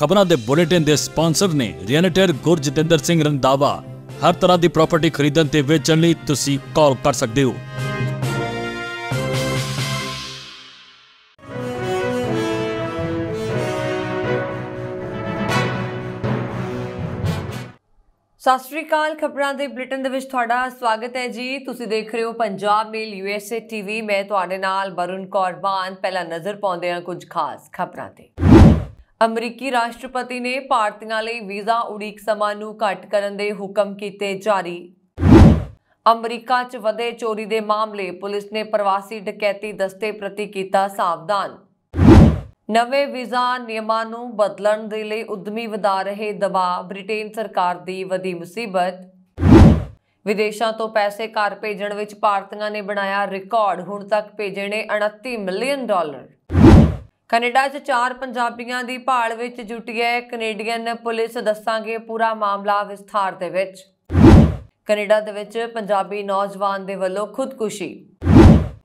ਖਬਰਾਂ ਦੇ ਬੁਲੇਟਿਨ ਦੇ ਸਪਾਂਸਰ ਨੇ ਰੀਅਲਟਰ ਜਤਿੰਦਰ ਸਿੰਘ ਰੰਦਾਵਾ ਹਰ ਤਰ੍ਹਾਂ ਦੀ ਪ੍ਰਾਪਰਟੀ ਖਰੀਦਣ ਤੇ ਵੇਚਣ ਲਈ ਤੁਸੀਂ ਕਾਲ ਕਰ ਸਕਦੇ ਹੋ ਸਤਿ ਸ਼੍ਰੀ ਅਕਾਲ ਖਬਰਾਂ ਦੇ ਬੁਲੇਟਿਨ ਦੇ ਵਿੱਚ ਤੁਹਾਡਾ ਸਵਾਗਤ ਹੈ ਜੀ ਤੁਸੀਂ ਦੇਖ ਰਹੇ ਹੋ ਪੰਜਾਬ ਮੇਲ ਯੂਐਸਏ ਟੀਵੀ ਮੈਂ ਤੁਹਾਡੇ ਨਾਲ ਵਰੁਣ ਕੌਰ ਬਾਨ ਪਹਿਲਾ ਨਜ਼ਰ ਪਾਉਂਦੇ ਹਾਂ ਕੁਝ ਖਾਸ ਖਬਰਾਂ ਤੇ ਅਮਰੀਕੀ ਰਾਸ਼ਟਰਪਤੀ ਨੇ ਭਾਰਤੀਆਂ ਲਈ ਵੀਜ਼ਾ ਉਡੀਕ ਸਮਾਂ ਨੂੰ ਘੱਟ ਕਰਨ ਦੇ ਹੁਕਮ ਕੀਤੇ ਜਾਰੀ ਅਮਰੀਕਾ 'ਚ ਵਧੇ ਚੋਰੀ ਦੇ ਮਾਮਲੇ ਪੁਲਿਸ ਨੇ ਪ੍ਰਵਾਸੀ ਡਕੈਤੀ ਦਸਤੇ ਪ੍ਰਤੀ ਕੀਤਾ ਸਾਵਧਾਨ ਨਵੇਂ ਵੀਜ਼ਾ ਨਿਯਮਾਂ ਨੂੰ ਬਦਲਣ ਦੇ ਲਈ ਉਦਮੀ ਵਧਾ ਰਹੇ ਦਬਾਅ ਬ੍ਰਿਟੇਨ ਸਰਕਾਰ ਦੀ ਵਧੀ ਮੁਸੀਬਤ ਵਿਦੇਸ਼ਾਂ ਤੋਂ ਪੈਸੇ ਘਰ ਭੇਜਣ ਵਿੱਚ ਭਾਰਤੀਆਂ ਨੇ ਬਣਾਇਆ ਰਿਕਾਰਡ ਹੁਣ ਤੱਕ ਭੇਜੇ ਨੇ 29 ਮਿਲੀਅਨ ਡਾਲਰ ਕੈਨੇਡਾ 'ਚ ਚਾਰ ਪੰਜਾਬੀਆਂ ਦੀ ਭਾਲ ਵਿੱਚ ਜੁਟੀ ਹੈ ਕੈਨੇਡੀਅਨ ਪੁਲਿਸ ਦੱਸਾਂਗੇ ਪੂਰਾ ਮਾਮਲਾ ਵਿਸਥਾਰ ਦੇ ਵਿੱਚ ਕੈਨੇਡਾ ਦੇ ਵਿੱਚ ਪੰਜਾਬੀ ਨੌਜਵਾਨ ਦੇ ਵੱਲੋਂ ਖੁਦਕੁਸ਼ੀ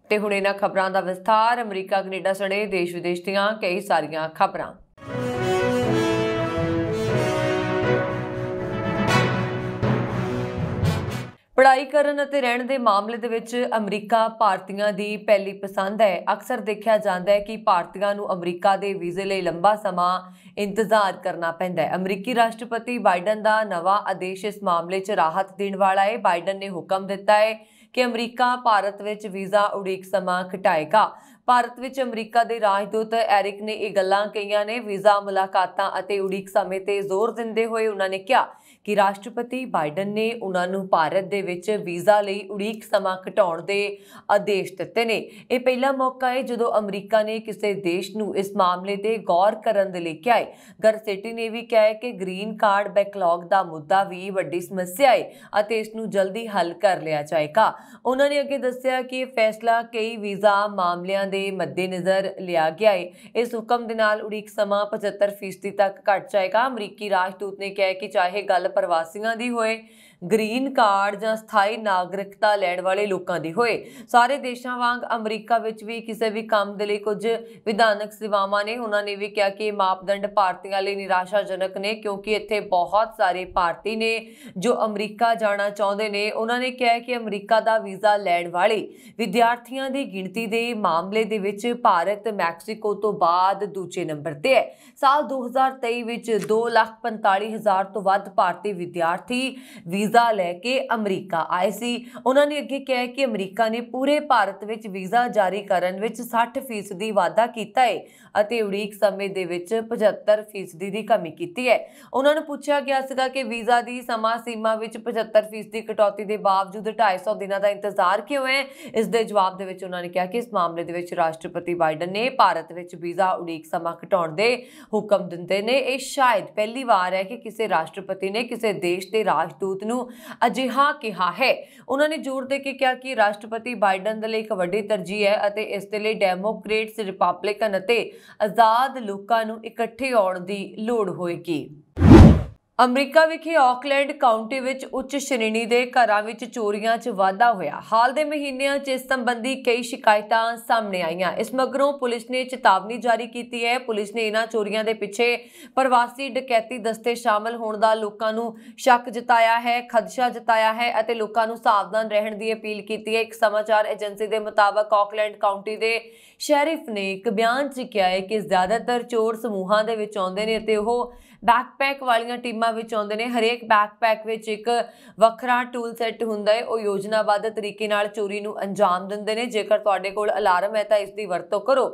ਤੇ ਹੁਣ ਇਹਨਾਂ ਖਬਰਾਂ ਦਾ ਵਿਸਥਾਰ ਅਮਰੀਕਾ ਕੈਨੇਡਾ ਸਣੇ ਦੇਸ਼ ਵਿਦੇਸ਼ ਦੀਆਂ ਕਈ ਸਾਰੀਆਂ ਖਬਰਾਂ ਪੜ੍ਹਾਈ ਕਰਨ ਅਤੇ ਰਹਿਣ ਦੇ ਮਾਮਲੇ ਦੇ ਵਿੱਚ ਅਮਰੀਕਾ ਭਾਰਤੀਆਂ ਦੀ ਪਹਿਲੀ ਪਸੰਦ ਹੈ ਅਕਸਰ ਦੇਖਿਆ ਜਾਂਦਾ ਹੈ ਕਿ ਭਾਰਤੀਆਂ ਨੂੰ ਅਮਰੀਕਾ ਦੇ ਵੀਜ਼ੇ ਲਈ ਲੰਬਾ ਸਮਾਂ ਇੰਤਜ਼ਾਰ ਕਰਨਾ ਪੈਂਦਾ ਹੈ ਅਮਰੀਕੀ ਰਾਸ਼ਟਰਪਤੀ ਬਾਈਡਨ ਦਾ ਨਵਾਂ ਆਦੇਸ਼ ਇਸ ਮਾਮਲੇ 'ਚ ਰਾਹਤ ਦੇਣ ਵਾਲਾ ਹੈ ਬਾਈਡਨ ਨੇ ਹੁਕਮ ਦਿੱਤਾ ਹੈ ਕਿ ਅਮਰੀਕਾ ਭਾਰਤ ਵਿੱਚ ਵੀਜ਼ਾ ਉਡੀਕ ਸਮਾਂ ਘਟਾਏਗਾ ਭਾਰਤ ਵਿੱਚ ਅਮਰੀਕਾ ਦੇ ਰਾਜਦੂਤ ਐਰਿਕ ਨੇ ਇਹ ਗੱਲਾਂ ਕਹੀਆਂ ਨੇ ਵੀਜ਼ਾ ਮੁਲਾਕਾਤਾਂ ਅਤੇ ਉਡੀਕ ਸਮੇਂ ਤੇ ਜ਼ੋਰ ਦਿੰਦੇ ਹੋਏ ਉਹਨਾਂ ਨੇ ਕਿਹਾ ਕਿ ਰਾਸ਼ਟਰਪਤੀ ਬਾਈਡਨ ਨੇ ਉਹਨਾਂ ਨੂੰ ਭਾਰਤ ਦੇ ਵਿੱਚ ਵੀਜ਼ਾ ਲਈ ਉਡੀਕ ਸਮਾਂ ਘਟਾਉਣ ਦੇ ਆਦੇਸ਼ ਦਿੱਤੇ ਨੇ ਇਹ ਪਹਿਲਾ ਮੌਕਾ ਹੈ ਜਦੋਂ ਅਮਰੀਕਾ ਨੇ ਕਿਸੇ ਦੇਸ਼ ਨੂੰ ਇਸ ਮਾਮਲੇ ਤੇ ਗੌਰ ਕਰਨ ਦੇ ਲਈ ਕਿਹਾ ਹੈ ਗਰਸੇਟੀ ਨੇ ਵੀ ਕਿਹਾ ਹੈ ਕਿ ਗ੍ਰੀਨ ਕਾਰਡ ਬੈਕਲੌਗ ਦਾ ਮੁੱਦਾ ਵੀ ਵੱਡੀ ਸਮੱਸਿਆ ਹੈ ਅਤੇ ਇਸ ਨੂੰ ਜਲਦੀ ਹੱਲ ਕਰ ਲਿਆ ਜਾਏਗਾ ਉਹਨਾਂ ਨੇ ਅੱਗੇ ਦੱਸਿਆ ਕਿ ਇਹ ਫੈਸਲਾ ਕਈ ਵੀਜ਼ਾ ਮਾਮਲਿਆਂ ਦੇ ਮੱਦੇਨਜ਼ਰ ਲਿਆ ਗਿਆ ਹੈ ਇਸ ਹੁਕਮ ਦੇ ਨਾਲ ਉਡੀਕ ਸਮਾਂ 75% ਤੱਕ ਘਟ ਜਾਏਗਾ ਅਮਰੀਕੀ ਰਾਜਦੂਤ ਨੇ ਕਿਹਾ ਕਿ ਚਾਹੇ ਗੱਲ ਪ੍ਰਵਾਸੀਆਂ ਦੀ ਹੋਏ ਗ੍ਰੀਨ ਕਾਰਡ ਜਾਂ ਸਥਾਈ ਨਾਗਰਿਕਤਾ ਲੈਣ ਵਾਲੇ ਲੋਕਾਂ ਦੀ ਹੋਏ ਸਾਰੇ ਦੇਸ਼ਾਂ ਵਾਂਗ ਅਮਰੀਕਾ ਵਿੱਚ ਵੀ ਕਿਸੇ ਵੀ ਕੰਮ ਦੇ ਲਈ ਕੁਝ ਵਿਧਾਨਕ ਸੇਵਾਵਾਂ ਨੇ ਉਹਨਾਂ ਨੇ ਵੀ ਕਿਹਾ ਕਿ ਮਾਪਦੰਡ ਭਾਰਤੀਆਂ ਲਈ ਨਿਰਾਸ਼ਾਜਨਕ ਨੇ ਕਿਉਂਕਿ ਇੱਥੇ ਬਹੁਤ ਸਾਰੇ ਭਾਰਤੀ ਨੇ ਜੋ ਅਮਰੀਕਾ ਜਾਣਾ ਚਾਹੁੰਦੇ ਨੇ ਉਹਨਾਂ ਨੇ ਕਿਹਾ ਕਿ ਅਮਰੀਕਾ ਦਾ ਵੀਜ਼ਾ ਲੈਣ ਵਾਲੇ ਵਿਦਿਆਰਥੀਆਂ ਦੀ ਗਿਣਤੀ ਦੇ ਮਾਮਲੇ ਦੇ ਵਿੱਚ ਭਾਰਤ ਮੈਕਸੀਕੋ ਤੋਂ ਬਾਅਦ ਦੂਜੇ ਨੰਬਰ ਤੇ ਹੈ ਸਾਲ 2023 ਵਿੱਚ 245000 ਤੋਂ ਵੱਧ ਭਾਰਤੀ ਵਿਦਿਆਰਥੀ ਵੀਜ਼ਾ ਵੀਜ਼ਾ ਲੈ ਕੇ ਅਮਰੀਕਾ ਆਏ ਸੀ ਉਹਨਾਂ ਨੇ ਅੱਗੇ ਕਿਹਾ ਕਿ ਅਮਰੀਕਾ ਨੇ ਪੂਰੇ ਭਾਰਤ ਵਿੱਚ ਵੀਜ਼ਾ ਜਾਰੀ ਕਰਨ ਵਿੱਚ 60% ਦੀ ਵਾਧਾ ਕੀਤਾ ਹੈ ਅਤੇ ਉਡੀਕ ਸਮੇਂ ਦੇ ਵਿੱਚ 75% ਦੀ ਕਮੀ ਕੀਤੀ ਹੈ ਉਹਨਾਂ ਨੂੰ ਪੁੱਛਿਆ ਗਿਆ ਸੀਗਾ ਕਿ ਵੀਜ਼ਾ ਦੀ ਸਮਾਂ ਸੀਮਾ ਵਿੱਚ 75% ਦੀ ਕਟੌਤੀ ਦੇ ਬਾਵਜੂਦ 250 ਦਿਨਾਂ ਦਾ ਇੰਤਜ਼ਾਰ ਕਿਉਂ ਹੈ ਇਸ ਦੇ ਜਵਾਬ ਦੇ ਵਿੱਚ ਉਹਨਾਂ ਨੇ ਕਿਹਾ ਕਿ ਇਸ ਮਾਮਲੇ ਦੇ ਵਿੱਚ ਰਾਸ਼ਟਰਪਤੀ ਬਾਈਡਨ ਨੇ ਭਾਰਤ ਵਿੱਚ ਵੀਜ਼ਾ ਉਡੀਕ ਸਮਾਂ ਘਟਾਉਣ ਦੇ ਹੁਕਮ ਦਿੰਦੇ ਨੇ ਇਹ ਸ਼ਾਇਦ ਪਹਿਲੀ ਵਾਰ ਹੈ ਕਿ ਕਿਸੇ ਰਾਸ਼ਟਰਪਤੀ ਨੇ ਕਿਸੇ ਦੇਸ਼ ਦੇ ਰਾਜਦੂਤ ਨੂੰ ਨੂੰ ਅਜਿਹਾ ਕਿਹਾ ਹੈ ਉਹਨਾਂ ਨੇ ਜ਼ੋਰ ਦੇ ਕੇ ਕਿਹਾ ਕਿ ਰਾਸ਼ਟਰਪਤੀ ਬਾਈਡਨ ਦੇ ਲਈ ਇੱਕ ਵੱਡੀ ਤਰਜੀਹ ਹੈ ਅਤੇ ਇਸ ਦੇ ਲਈ ਡੈਮੋਕ੍ਰੇਟਸ ਰਿਪਬਲਿਕਨ ਅਤੇ ਆਜ਼ਾਦ ਲੋਕਾਂ ਨੂੰ ਇਕੱਠੇ ਆਉਣ ਦੀ ਲੋੜ ਹੋਏਗੀ ਅਮਰੀਕਾ ਵਿਖੇ ਆਕਲੈਂਡ ਕਾਉਂਟੀ ਵਿੱਚ ਉੱਚ ਸ਼੍ਰੇਣੀ ਦੇ ਘਰਾਂ ਵਿੱਚ ਚੋਰੀਆਂ 'ਚ ਵਾਧਾ ਹੋਇਆ। ਹਾਲ ਦੇ ਮਹੀਨਿਆਂ 'ਚ ਇਸ ਸੰਬੰਧੀ ਕਈ ਸ਼ਿਕਾਇਤਾਂ ਸਾਹਮਣੇ ਆਈਆਂ। ਇਸ ਮਗਰੋਂ ਪੁਲਿਸ ਨੇ ਚੇਤਾਵਨੀ ਜਾਰੀ ਕੀਤੀ ਹੈ। ਪੁਲਿਸ ਨੇ ਇਹਨਾਂ ਚੋਰੀਆਂ ਦੇ ਪਿੱਛੇ ਪ੍ਰਵਾਸੀ ਡਕੈਤੀ ਦਸਤੇ ਸ਼ਾਮਲ ਹੋਣ ਦਾ ਲੋਕਾਂ ਨੂੰ ਸ਼ੱਕ ਜਤਾਇਆ ਹੈ, ਖਦਸ਼ਾ ਜਤਾਇਆ ਹੈ ਅਤੇ ਲੋਕਾਂ ਨੂੰ ਸਾਵਧਾਨ ਰਹਿਣ ਦੀ ਅਪੀਲ ਕੀਤੀ ਹੈ। ਇੱਕ ਸਮਾਚਾਰ ਏਜੰਸੀ ਦੇ ਮੁਤਾਬਕ ਆਕਲੈਂਡ ਕਾਉਂਟੀ ਦੇ ਸ਼ੈਰਿਫ ਨੇ ਇੱਕ ਬਿਆਨ 'ਚ ਕਿਹਾ ਹੈ ਕਿ ਜ਼ਿਆਦਾਤਰ ਚੋਰ ਸਮੂਹਾਂ ਦੇ ਵਿੱਚ ਆਉਂਦੇ ਨੇ ਅਤੇ ਉਹ ਬੈਕਪੈਕ ਵਾਲੀਆਂ ਟੀਮਾਂ ਵਿੱਚ ਆਉਂਦੇ ਨੇ ਹਰੇਕ ਬੈਕਪੈਕ ਵਿੱਚ ਇੱਕ ਵੱਖਰਾ ਟੂਲ ਸੈੱਟ ਹੁੰਦਾ ਹੈ ਉਹ ਯੋਜਨਾਬੱਧ ਤਰੀਕੇ ਨਾਲ ਚੋਰੀ ਨੂੰ ਅੰਜਾਮ ਦਿੰਦੇ ਨੇ ਜੇਕਰ ਤੁਹਾਡੇ ਕੋਲ ਅਲਾਰਮ ਹੈ ਤਾਂ ਇਸ ਦੀ ਵਰਤੋਂ ਕਰੋ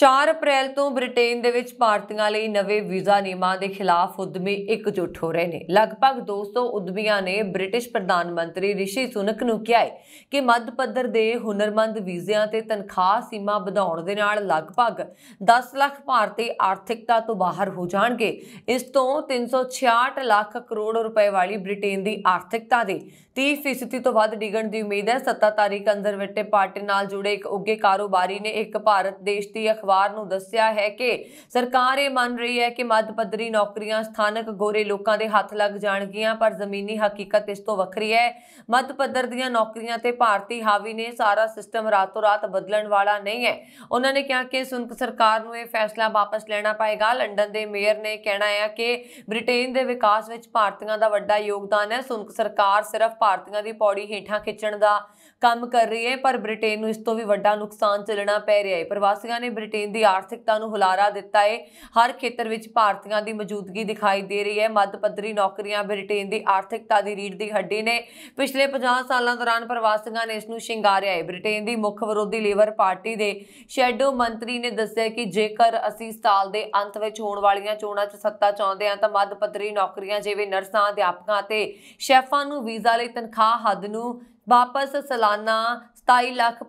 4 ਅਪ੍ਰੈਲ ਤੋਂ ਬ੍ਰਿਟੇਨ ਦੇ ਵਿੱਚ ਭਾਰਤੀਆਂ ਲਈ ਨਵੇਂ ਵੀਜ਼ਾ ਨਿਯਮਾਂ ਦੇ ਖਿਲਾਫ ਉਦਮੀ ਇਕਜੁੱਟ ਹੋ ਰਹੇ ਨੇ ਲਗਭਗ 200 ਉਦਮੀਆਂ ਨੇ ਬ੍ਰਿਟਿਸ਼ ਪ੍ਰਧਾਨ ਮੰਤਰੀ ਰਿਸ਼ੀ ਸੁਨਕ ਨੂੰ ਕਿਹਾ ਹੈ ਕਿ ਮੱਧ ਪੱਧਰ ਦੇ ਹੁਨਰਮੰਦ ਵੀਜ਼ਿਆਂ ਤੇ ਤਨਖਾਹ ਸੀਮਾ ਵਧਾਉਣ ਦੇ ਨਾਲ ਲਗਭਗ 10 ਲੱਖ ਭਾਰਤੀ ਆਰਥਿਕਤਾ ਤੋਂ ਬਾਹਰ ਹੋ ਜਾਣਗੇ ਇਸ ਤੋਂ 366 ਲੱਖ ਕਰੋੜ ਰੁਪਏ ਵਾਲੀ ਬ੍ਰਿਟੇਨ ਦੀ ਆਰਥਿਕਤਾ ਦੇ 30% ਤੋਂ ਵੱਧ ਡਿਗਣ ਦੀ ਉਮੀਦ ਹੈ ਸੱਤਾ ਅੰਦਰ ਕੰਜ਼ਰਵੇਟਿਵ ਪਾਰਟੀ ਨਾਲ ਜੁੜੇ ਇੱਕ ਉੱਗੇ ਕਾਰੋਬਾਰੀ ਨੇ ਇੱਕ ਭਾਰਤ ਦੇਸ਼ ਦੀ ਅਖਬਾਰ ਨੂੰ ਦੱਸਿਆ ਹੈ ਕਿ ਸਰਕਾਰ ਇਹ ਮੰਨ ਰਹੀ ਹੈ ਕਿ ਮੱਧ ਪੱਧਰੀ ਨੌਕਰੀਆਂ ਸਥਾਨਕ ਗੋਰੇ ਲੋਕਾਂ ਦੇ ਹੱਥ ਲੱਗ ਜਾਣਗੀਆਂ ਪਰ ਜ਼ਮੀਨੀ ਹਕੀਕਤ ਇਸ ਤੋਂ ਵੱਖਰੀ ਹੈ ਮੱਧ ਪੱਧਰ ਦੀਆਂ ਨੌਕਰੀਆਂ ਤੇ ਭਾਰਤੀ ਹਾਵੀ ਨੇ ਸਾਰਾ ਸਿਸਟਮ ਰਾਤੋਂ ਰਾਤ ਬਦਲਣ ਵਾਲਾ ਨਹੀਂ ਹੈ ਉਹਨਾਂ ਨੇ ਕਿਹਾ ਕਿ ਸੁਨਕ ਸਰਕਾਰ ਨੂੰ ਇਹ ਫੈਸਲਾ ਵਾਪਸ ਲੈਣਾ ਪਏਗਾ ਲੰਡਨ ਦੇ ਮੇਅਰ ਨੇ ਕਹਿਣਾ ਹੈ ਕਿ ਬ੍ਰਿਟੇਨ ਦੇ ਵਿਕਾਸ ਵਿੱਚ ਭਾਰਤੀਆਂ ਦਾ ਵੱਡਾ ਯੋਗਦਾਨ ਹੈ ਸੁਨਕ ਸਰਕਾਰ ਸਿਰਫ ਭਾਰਤੀਆਂ ਦੀ ਪੌੜੀ ਹੇਠਾਂ ਖਿੱਚਣ ਦਾ ਕੰਮ ਕਰ ਰਹੀ ਹੈ ਪਰ ਬ੍ਰਿਟੇਨ ਨੂੰ ਇਸ ਤੋਂ ਵੀ ਵੱਡਾ ਨੁਕਸਾਨ ਚੱਲਣਾ ਪੈ ਰਿਹਾ ਹੈ ਪ੍ਰਵਾਸੀਆਂ ਨੇ ਬ੍ਰਿਟੇਨ ਦੀ ਆਰਥਿਕਤਾ ਨੂੰ ਹੁਲਾਰਾ ਦਿੱਤਾ ਹੈ ਹਰ ਖੇਤਰ ਵਿੱਚ ਭਾਰਤੀਆਂ ਦੀ ਮੌਜੂਦਗੀ ਦਿਖਾਈ ਦੇ ਰਹੀ ਹੈ ਮੱਧ ਪੱਧਰੀ ਨੌਕਰੀਆਂ ਬ੍ਰਿਟੇਨ ਦੀ ਆਰਥਿਕਤਾ ਦੀ ਰੀੜ ਦੀ ਹੱਡੀ ਨੇ ਪਿਛਲੇ 50 ਸਾਲਾਂ ਦੌਰਾਨ ਪ੍ਰਵਾਸੀਆਂ ਨੇ ਇਸ ਨੂੰ ਸ਼ਿੰਗਾਰਿਆ ਹੈ ਬ੍ਰਿਟੇਨ ਦੀ ਮੁੱਖ ਵਿਰੋਧੀ ਲੇਬਰ ਪਾਰਟੀ ਦੇ ਸ਼ੈਡੋ ਮੰਤਰੀ ਨੇ ਦੱਸਿਆ ਕਿ ਜੇਕਰ ਅਸੀਂ ਸਾਲ ਦੇ ਅੰਤ ਵਿੱਚ ਹੋਣ ਵਾਲੀਆਂ ਚੋਣਾਂ 'ਚ ਸੱਤਾ ਚਾਹੁੰਦੇ ਹਾਂ ਤਾਂ ਮੱਧ ਪੱਧਰੀ ਨੌਕਰੀਆਂ ਜਿਵੇਂ ਨਰਸਾਂ ਅਧਿਆਪਕਾਂ ਅਤੇ ਸ਼ੈਫਾਂ ਨੂੰ ਵੀਜ਼ਾ ਲਈ ਤਨਖਾਹ ਹੱਦ ਨੂੰ ਵਾਪਸ ਸਾਲਾਨਾ 27 ਲੱਖ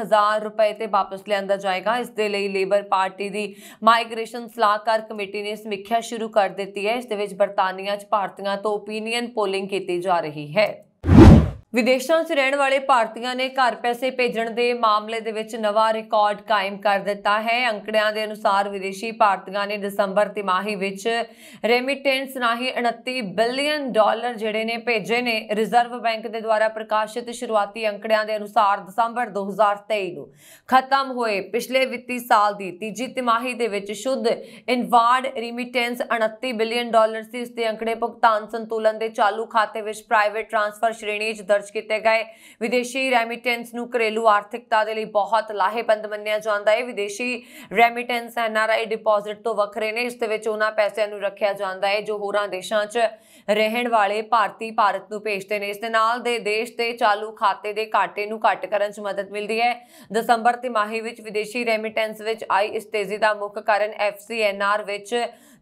ਹਜ਼ਾਰ ਰੁਪਏ ਤੇ ਵਾਪਸ ਲਿਆਂਦਾ ਜਾਏਗਾ ਇਸ ਦੇ ਲਈ ਲੇਬਰ ਪਾਰਟੀ ਦੀ ਮਾਈਗ੍ਰੇਸ਼ਨ ਸਲਾਹਕਾਰ ਕਮੇਟੀ ਨੇ ਸਮੀਖਿਆ ਸ਼ੁਰੂ ਕਰ ਦਿੱਤੀ ਹੈ ਇਸ ਦੇ ਵਿੱਚ ਬਰਤਾਨੀਆ 'ਚ ਭਾਰਤੀਆਂ ਤੋਂ ਓਪੀਨੀਅਨ ਪੋਲਿੰਗ ਕੀਤੀ ਜਾ ਰਹੀ ਹੈ ਵਿਦੇਸ਼ਾਂ 'ਚ ਰਹਿਣ ਵਾਲੇ ਭਾਰਤੀਆਂ ਨੇ ਘਰ ਪੈਸੇ ਭੇਜਣ ਦੇ ਮਾਮਲੇ ਦੇ ਵਿੱਚ ਨਵਾਂ ਰਿਕਾਰਡ ਕਾਇਮ ਕਰ ਦਿੱਤਾ ਹੈ ਅੰਕੜਿਆਂ ਦੇ ਅਨੁਸਾਰ ਵਿਦੇਸ਼ੀ ਭਾਰਤੀਆਂ ਨੇ ਦਸੰਬਰ ਤਿਮਾਹੀ ਵਿੱਚ ਰੈਮਿਟੈਂਸ ਰਾਹੀਂ 29 ਬਿਲੀਅਨ ਡਾਲਰ ਜਿਹੜੇ ਨੇ ਭੇਜੇ ਨੇ ਰਿਜ਼ਰਵ ਬੈਂਕ ਦੇ ਦੁਆਰਾ ਪ੍ਰਕਾਸ਼ਿਤ ਸ਼ੁਰੂਆਤੀ ਅੰਕੜਿਆਂ ਦੇ ਅਨੁਸਾਰ ਦਸੰਬਰ 2023 ਨੂੰ ਖਤਮ ਹੋਏ ਪਿਛਲੇ ਵਿੱਤੀ ਸਾਲ ਦੀ ਤੀਜੀ ਤਿਮਾਹੀ ਦੇ ਵਿੱਚ ਸ਼ੁੱਧ ਇਨਵਾਰਡ ਰੈਮਿਟੈਂਸ 29 ਬਿਲੀਅਨ ਡਾਲਰ ਸੀ ਇਸ ਦੇ ਅੰਕੜੇ ਭੁਗਤਾਨ ਸੰਤੁਲਨ ਦੇ ਚਾਲੂ ਖਾਤੇ ਵਿੱਚ ਪ੍ਰਾਈਵੇਟ ਟ੍ਰਾਂਸਫਰ ਸ਼੍ਰੇਣੀ 'ਚ ਦਰਜ ਕੀਤੇ ਗਏ ਵਿਦੇਸ਼ੀ ਰੈਮਿਟੈਂਸ ਨੂੰ ਘਰੇਲੂ ਆਰਥਿਕਤਾ ਦੇ ਲਈ ਬਹੁਤ ਲਾਹੇਵੰਦ ਮੰਨਿਆ ਜਾਂਦਾ ਹੈ ਵਿਦੇਸ਼ੀ ਰੈਮਿਟੈਂਸ ਐਨਆਰਆਈ ਡਿਪੋਜ਼ਿਟ ਤੋਂ ਵੱਖਰੇ ਨੇ ਇਸ ਦੇ ਵਿੱਚ ਉਹਨਾਂ ਪੈਸਿਆਂ ਨੂੰ ਰੱਖਿਆ ਜਾਂਦਾ ਹੈ ਜੋ ਹੋਰਾਂ ਦੇਸ਼ਾਂ 'ਚ ਰਹਿਣ ਵਾਲੇ ਭਾਰਤੀ ਭਾਰਤ ਨੂੰ ਭੇਜਦੇ ਨੇ ਇਸ ਦੇ ਨਾਲ ਦੇ ਦੇਸ਼ ਤੇ ਚਾਲੂ ਖਾਤੇ ਦੇ ਘਾਟੇ ਨੂੰ ਘਟ ਕਰਨ 'ਚ ਮਦਦ ਮਿਲਦੀ ਹੈ ਦਸੰਬਰ ਤਿਮਾਹੀ ਵਿੱਚ ਵਿਦੇਸ਼ੀ ਰੈਮਿਟੈਂਸ ਵਿੱਚ ਆਈ ਇਸ ਤੇਜ਼ੀ ਦਾ ਮੁੱਖ ਕਾਰਨ ਐਫਸੀਐਨਆਰ ਵਿੱਚ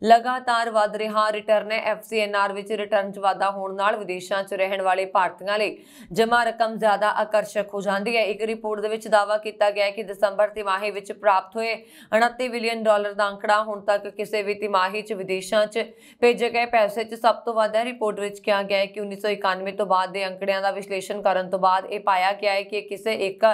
ਲਗਾਤਾਰ ਵਧ ਰਿਹਾ ਰਿਟਰਨ ਹੈ ਐਫਸੀਐਨਆਰ ਵਿੱਚ ਰਿਟਰਨ 'ਚ ਵਾਧਾ ਹੋਣ ਨਾਲ ਵਿਦੇਸ਼ਾਂ 'ਚ ਰਹਿਣ ਵਾਲੇ ਭਾਰਤੀਆਂ ਲਈ ਜਮ੍ਹਾਂ ਰਕਮ ਜ਼ਿਆਦਾ ਆਕਰਸ਼ਕ ਹੋ ਜਾਂਦੀ ਹੈ ਇੱਕ ਰਿਪੋਰਟ ਦੇ ਵਿੱਚ ਦਾਅਵਾ ਕੀਤਾ ਗਿਆ ਹੈ ਕਿ ਦਸੰਬਰ ਤਿਮਾਹੀ ਵਿੱਚ ਪ੍ਰਾਪਤ ਹੋਏ 29 ਬਿਲੀਅਨ ਡਾਲਰ ਦਾ ਅੰਕੜਾ ਹੁਣ ਤੱਕ ਕਿਸੇ ਵੀ ਤਿਮਾਹੀ 'ਚ ਵਿਦੇਸ਼ਾਂ 'ਚ ਭੇਜੇ ਗਏ ਪੈਸੇ 'ਚ ਸਭ ਤੋਂ ਵੱਧ ਧੰਨਵਾਦ ਹੈ ਰਿਪੋਰਟ ਵਿੱਚ ਕਿਹਾ ਗਿਆ ਹੈ ਕਿ 1991 ਤੋਂ ਬਾਅਦ ਦੇ ਅੰਕੜਿਆਂ ਦਾ ਵਿਸ਼ਲੇਸ਼ਣ ਕਰਨ ਤੋਂ ਬਾਅਦ ਇਹ ਪਾਇਆ ਗਿਆ ਹੈ ਕਿ ਕਿਸੇ ਇੱਕ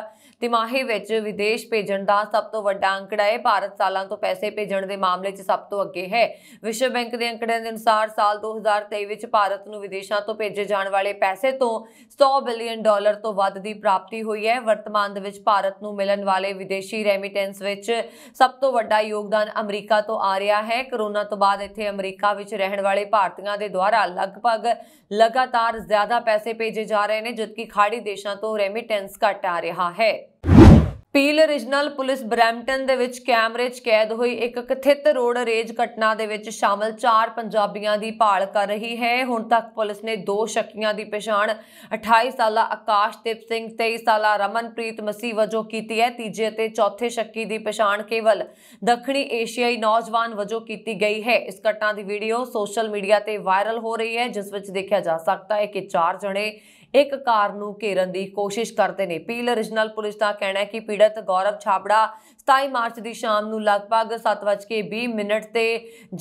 ਤਿਮਾਹੀ ਵਿੱਚ ਵਿਦੇਸ਼ ਭੇਜਣ ਦਾ ਸਭ ਤੋਂ ਵੱਡਾ ਅੰਕੜਾ ਹੈ ਭਾਰਤ ਸਾਲਾਂ ਤੋਂ ਪੈਸੇ ਭੇਜਣ ਦੇ ਮਾਮਲੇ 'ਚ ਸਭ ਤੋਂ ਅੱਗੇ ਹੈ ਵਿਸ਼ਵ ਬੈਂਕ ਦੇ ਅੰਕੜਿਆਂ ਦੇ ਅਨੁਸਾਰ ਸਾਲ 2023 ਵਿੱਚ ਭਾਰਤ ਨੂੰ ਵਿਦੇਸ਼ਾਂ ਤੋਂ ਭੇਜੇ ਜਾਣ ਵਾਲੇ ਪੈਸੇ ਤੋਂ 100 ਬਿਲੀਅਨ ਡਾਲਰ ਤੋਂ ਵੱਧ ਦੀ ਪ੍ਰਾਪਤੀ ਹੋਈ ਹੈ ਵਰਤਮਾਨ ਦੇ ਵਿੱਚ ਭਾਰਤ ਨੂੰ ਮਿਲਣ ਵਾਲੇ ਵਿਦੇਸ਼ੀ ਰੈਮਿਟੈਂਸ ਵਿੱਚ ਸਭ ਤੋਂ ਵੱਡਾ ਯੋਗਦਾਨ ਅਮਰੀਕਾ ਤੋਂ ਆ ਰਿਹਾ ਹੈ ਕਰੋਨਾ ਤੋਂ ਬਾਅਦ ਇੱਥੇ ਅਮਰੀਕਾ ਵਿੱਚ ਰਹਿਣ ਵਾਲੇ ਭਾਰਤੀਆਂ ਦੇ ਦੁਆਰਾ ਲਗਭਗ ਲਗਾਤਾਰ ਜ਼ਿਆਦਾ ਪੈਸੇ ਭੇਜੇ ਜਾ ਰਹੇ ਨੇ ਜਦਕਿ ਖਾੜੀ ਦੇਸ਼ਾਂ ਤੋਂ ਰੈਮਿਟੈਂਸ ਘਟ ਆ ਰਿਹਾ ਹੈ ਪੀਲ ਰੀਜਨਲ ਪੁਲਿਸ ਬ੍ਰੈਂਟਨ ਦੇ ਵਿੱਚ ਕੈਮਰੇ 'ਚ ਕੈਦ ਹੋਈ ਇੱਕ ਕਥਿਤ ਰੋਡ ਰੇਜ ਘਟਨਾ ਦੇ ਵਿੱਚ ਸ਼ਾਮਲ ਚਾਰ ਪੰਜਾਬੀਆਂ ਦੀ ਭਾਲ ਕਰ ਰਹੀ ਹੈ ਹੁਣ ਤੱਕ ਪੁਲਿਸ ਨੇ ਦੋ ਸ਼ੱਕੀਆਂ ਦੀ ਪਛਾਣ 28 ਸਾਲਾ ਆਕਾਸ਼ਦੀਪ ਸਿੰਘ 23 ਸਾਲਾ ਰਮਨਪ੍ਰੀਤ ਮਸੀ ਵਜੋਂ ਕੀਤੀ ਹੈ ਤੀਜੇ ਅਤੇ ਚੌਥੇ ਸ਼ੱਕੀ ਦੀ ਪਛਾਣ ਕੇਵਲ ਦੱਖਣੀ ਏਸ਼ੀਆਈ ਨੌਜਵਾਨ ਵਜੋਂ ਕੀਤੀ ਗਈ ਹੈ ਇਸ ਘਟਨਾ ਦੀ ਵੀਡੀਓ ਸੋਸ਼ਲ ਮੀਡੀਆ ਤੇ ਵਾਇਰਲ ਹੋ ਰਹੀ ਹੈ ਜਿਸ ਵਿੱਚ ਦੇਖਿਆ ਜਾ ਸਕਦਾ ਹੈ ਕਿ ਚਾਰ ਜਣੇ ਇੱਕ ਕਾਰ ਨੂੰ ਘੇਰਨ ਦੀ ਕੋਸ਼ਿਸ਼ ਕਰਦੇ ਨੇ ਪੀਲ ਰੀਜਨਲ ਪੁਲਿਸ ਦਾ ਕਹਿਣਾ ਹੈ ਕਿ ਪੀੜਤ ਗੌਰਵ ਛਾਬੜਾ 27 ਮਾਰਚ ਦੀ ਸ਼ਾਮ ਨੂੰ ਲਗਭਗ 7:20 ਮਿੰਟ ਤੇ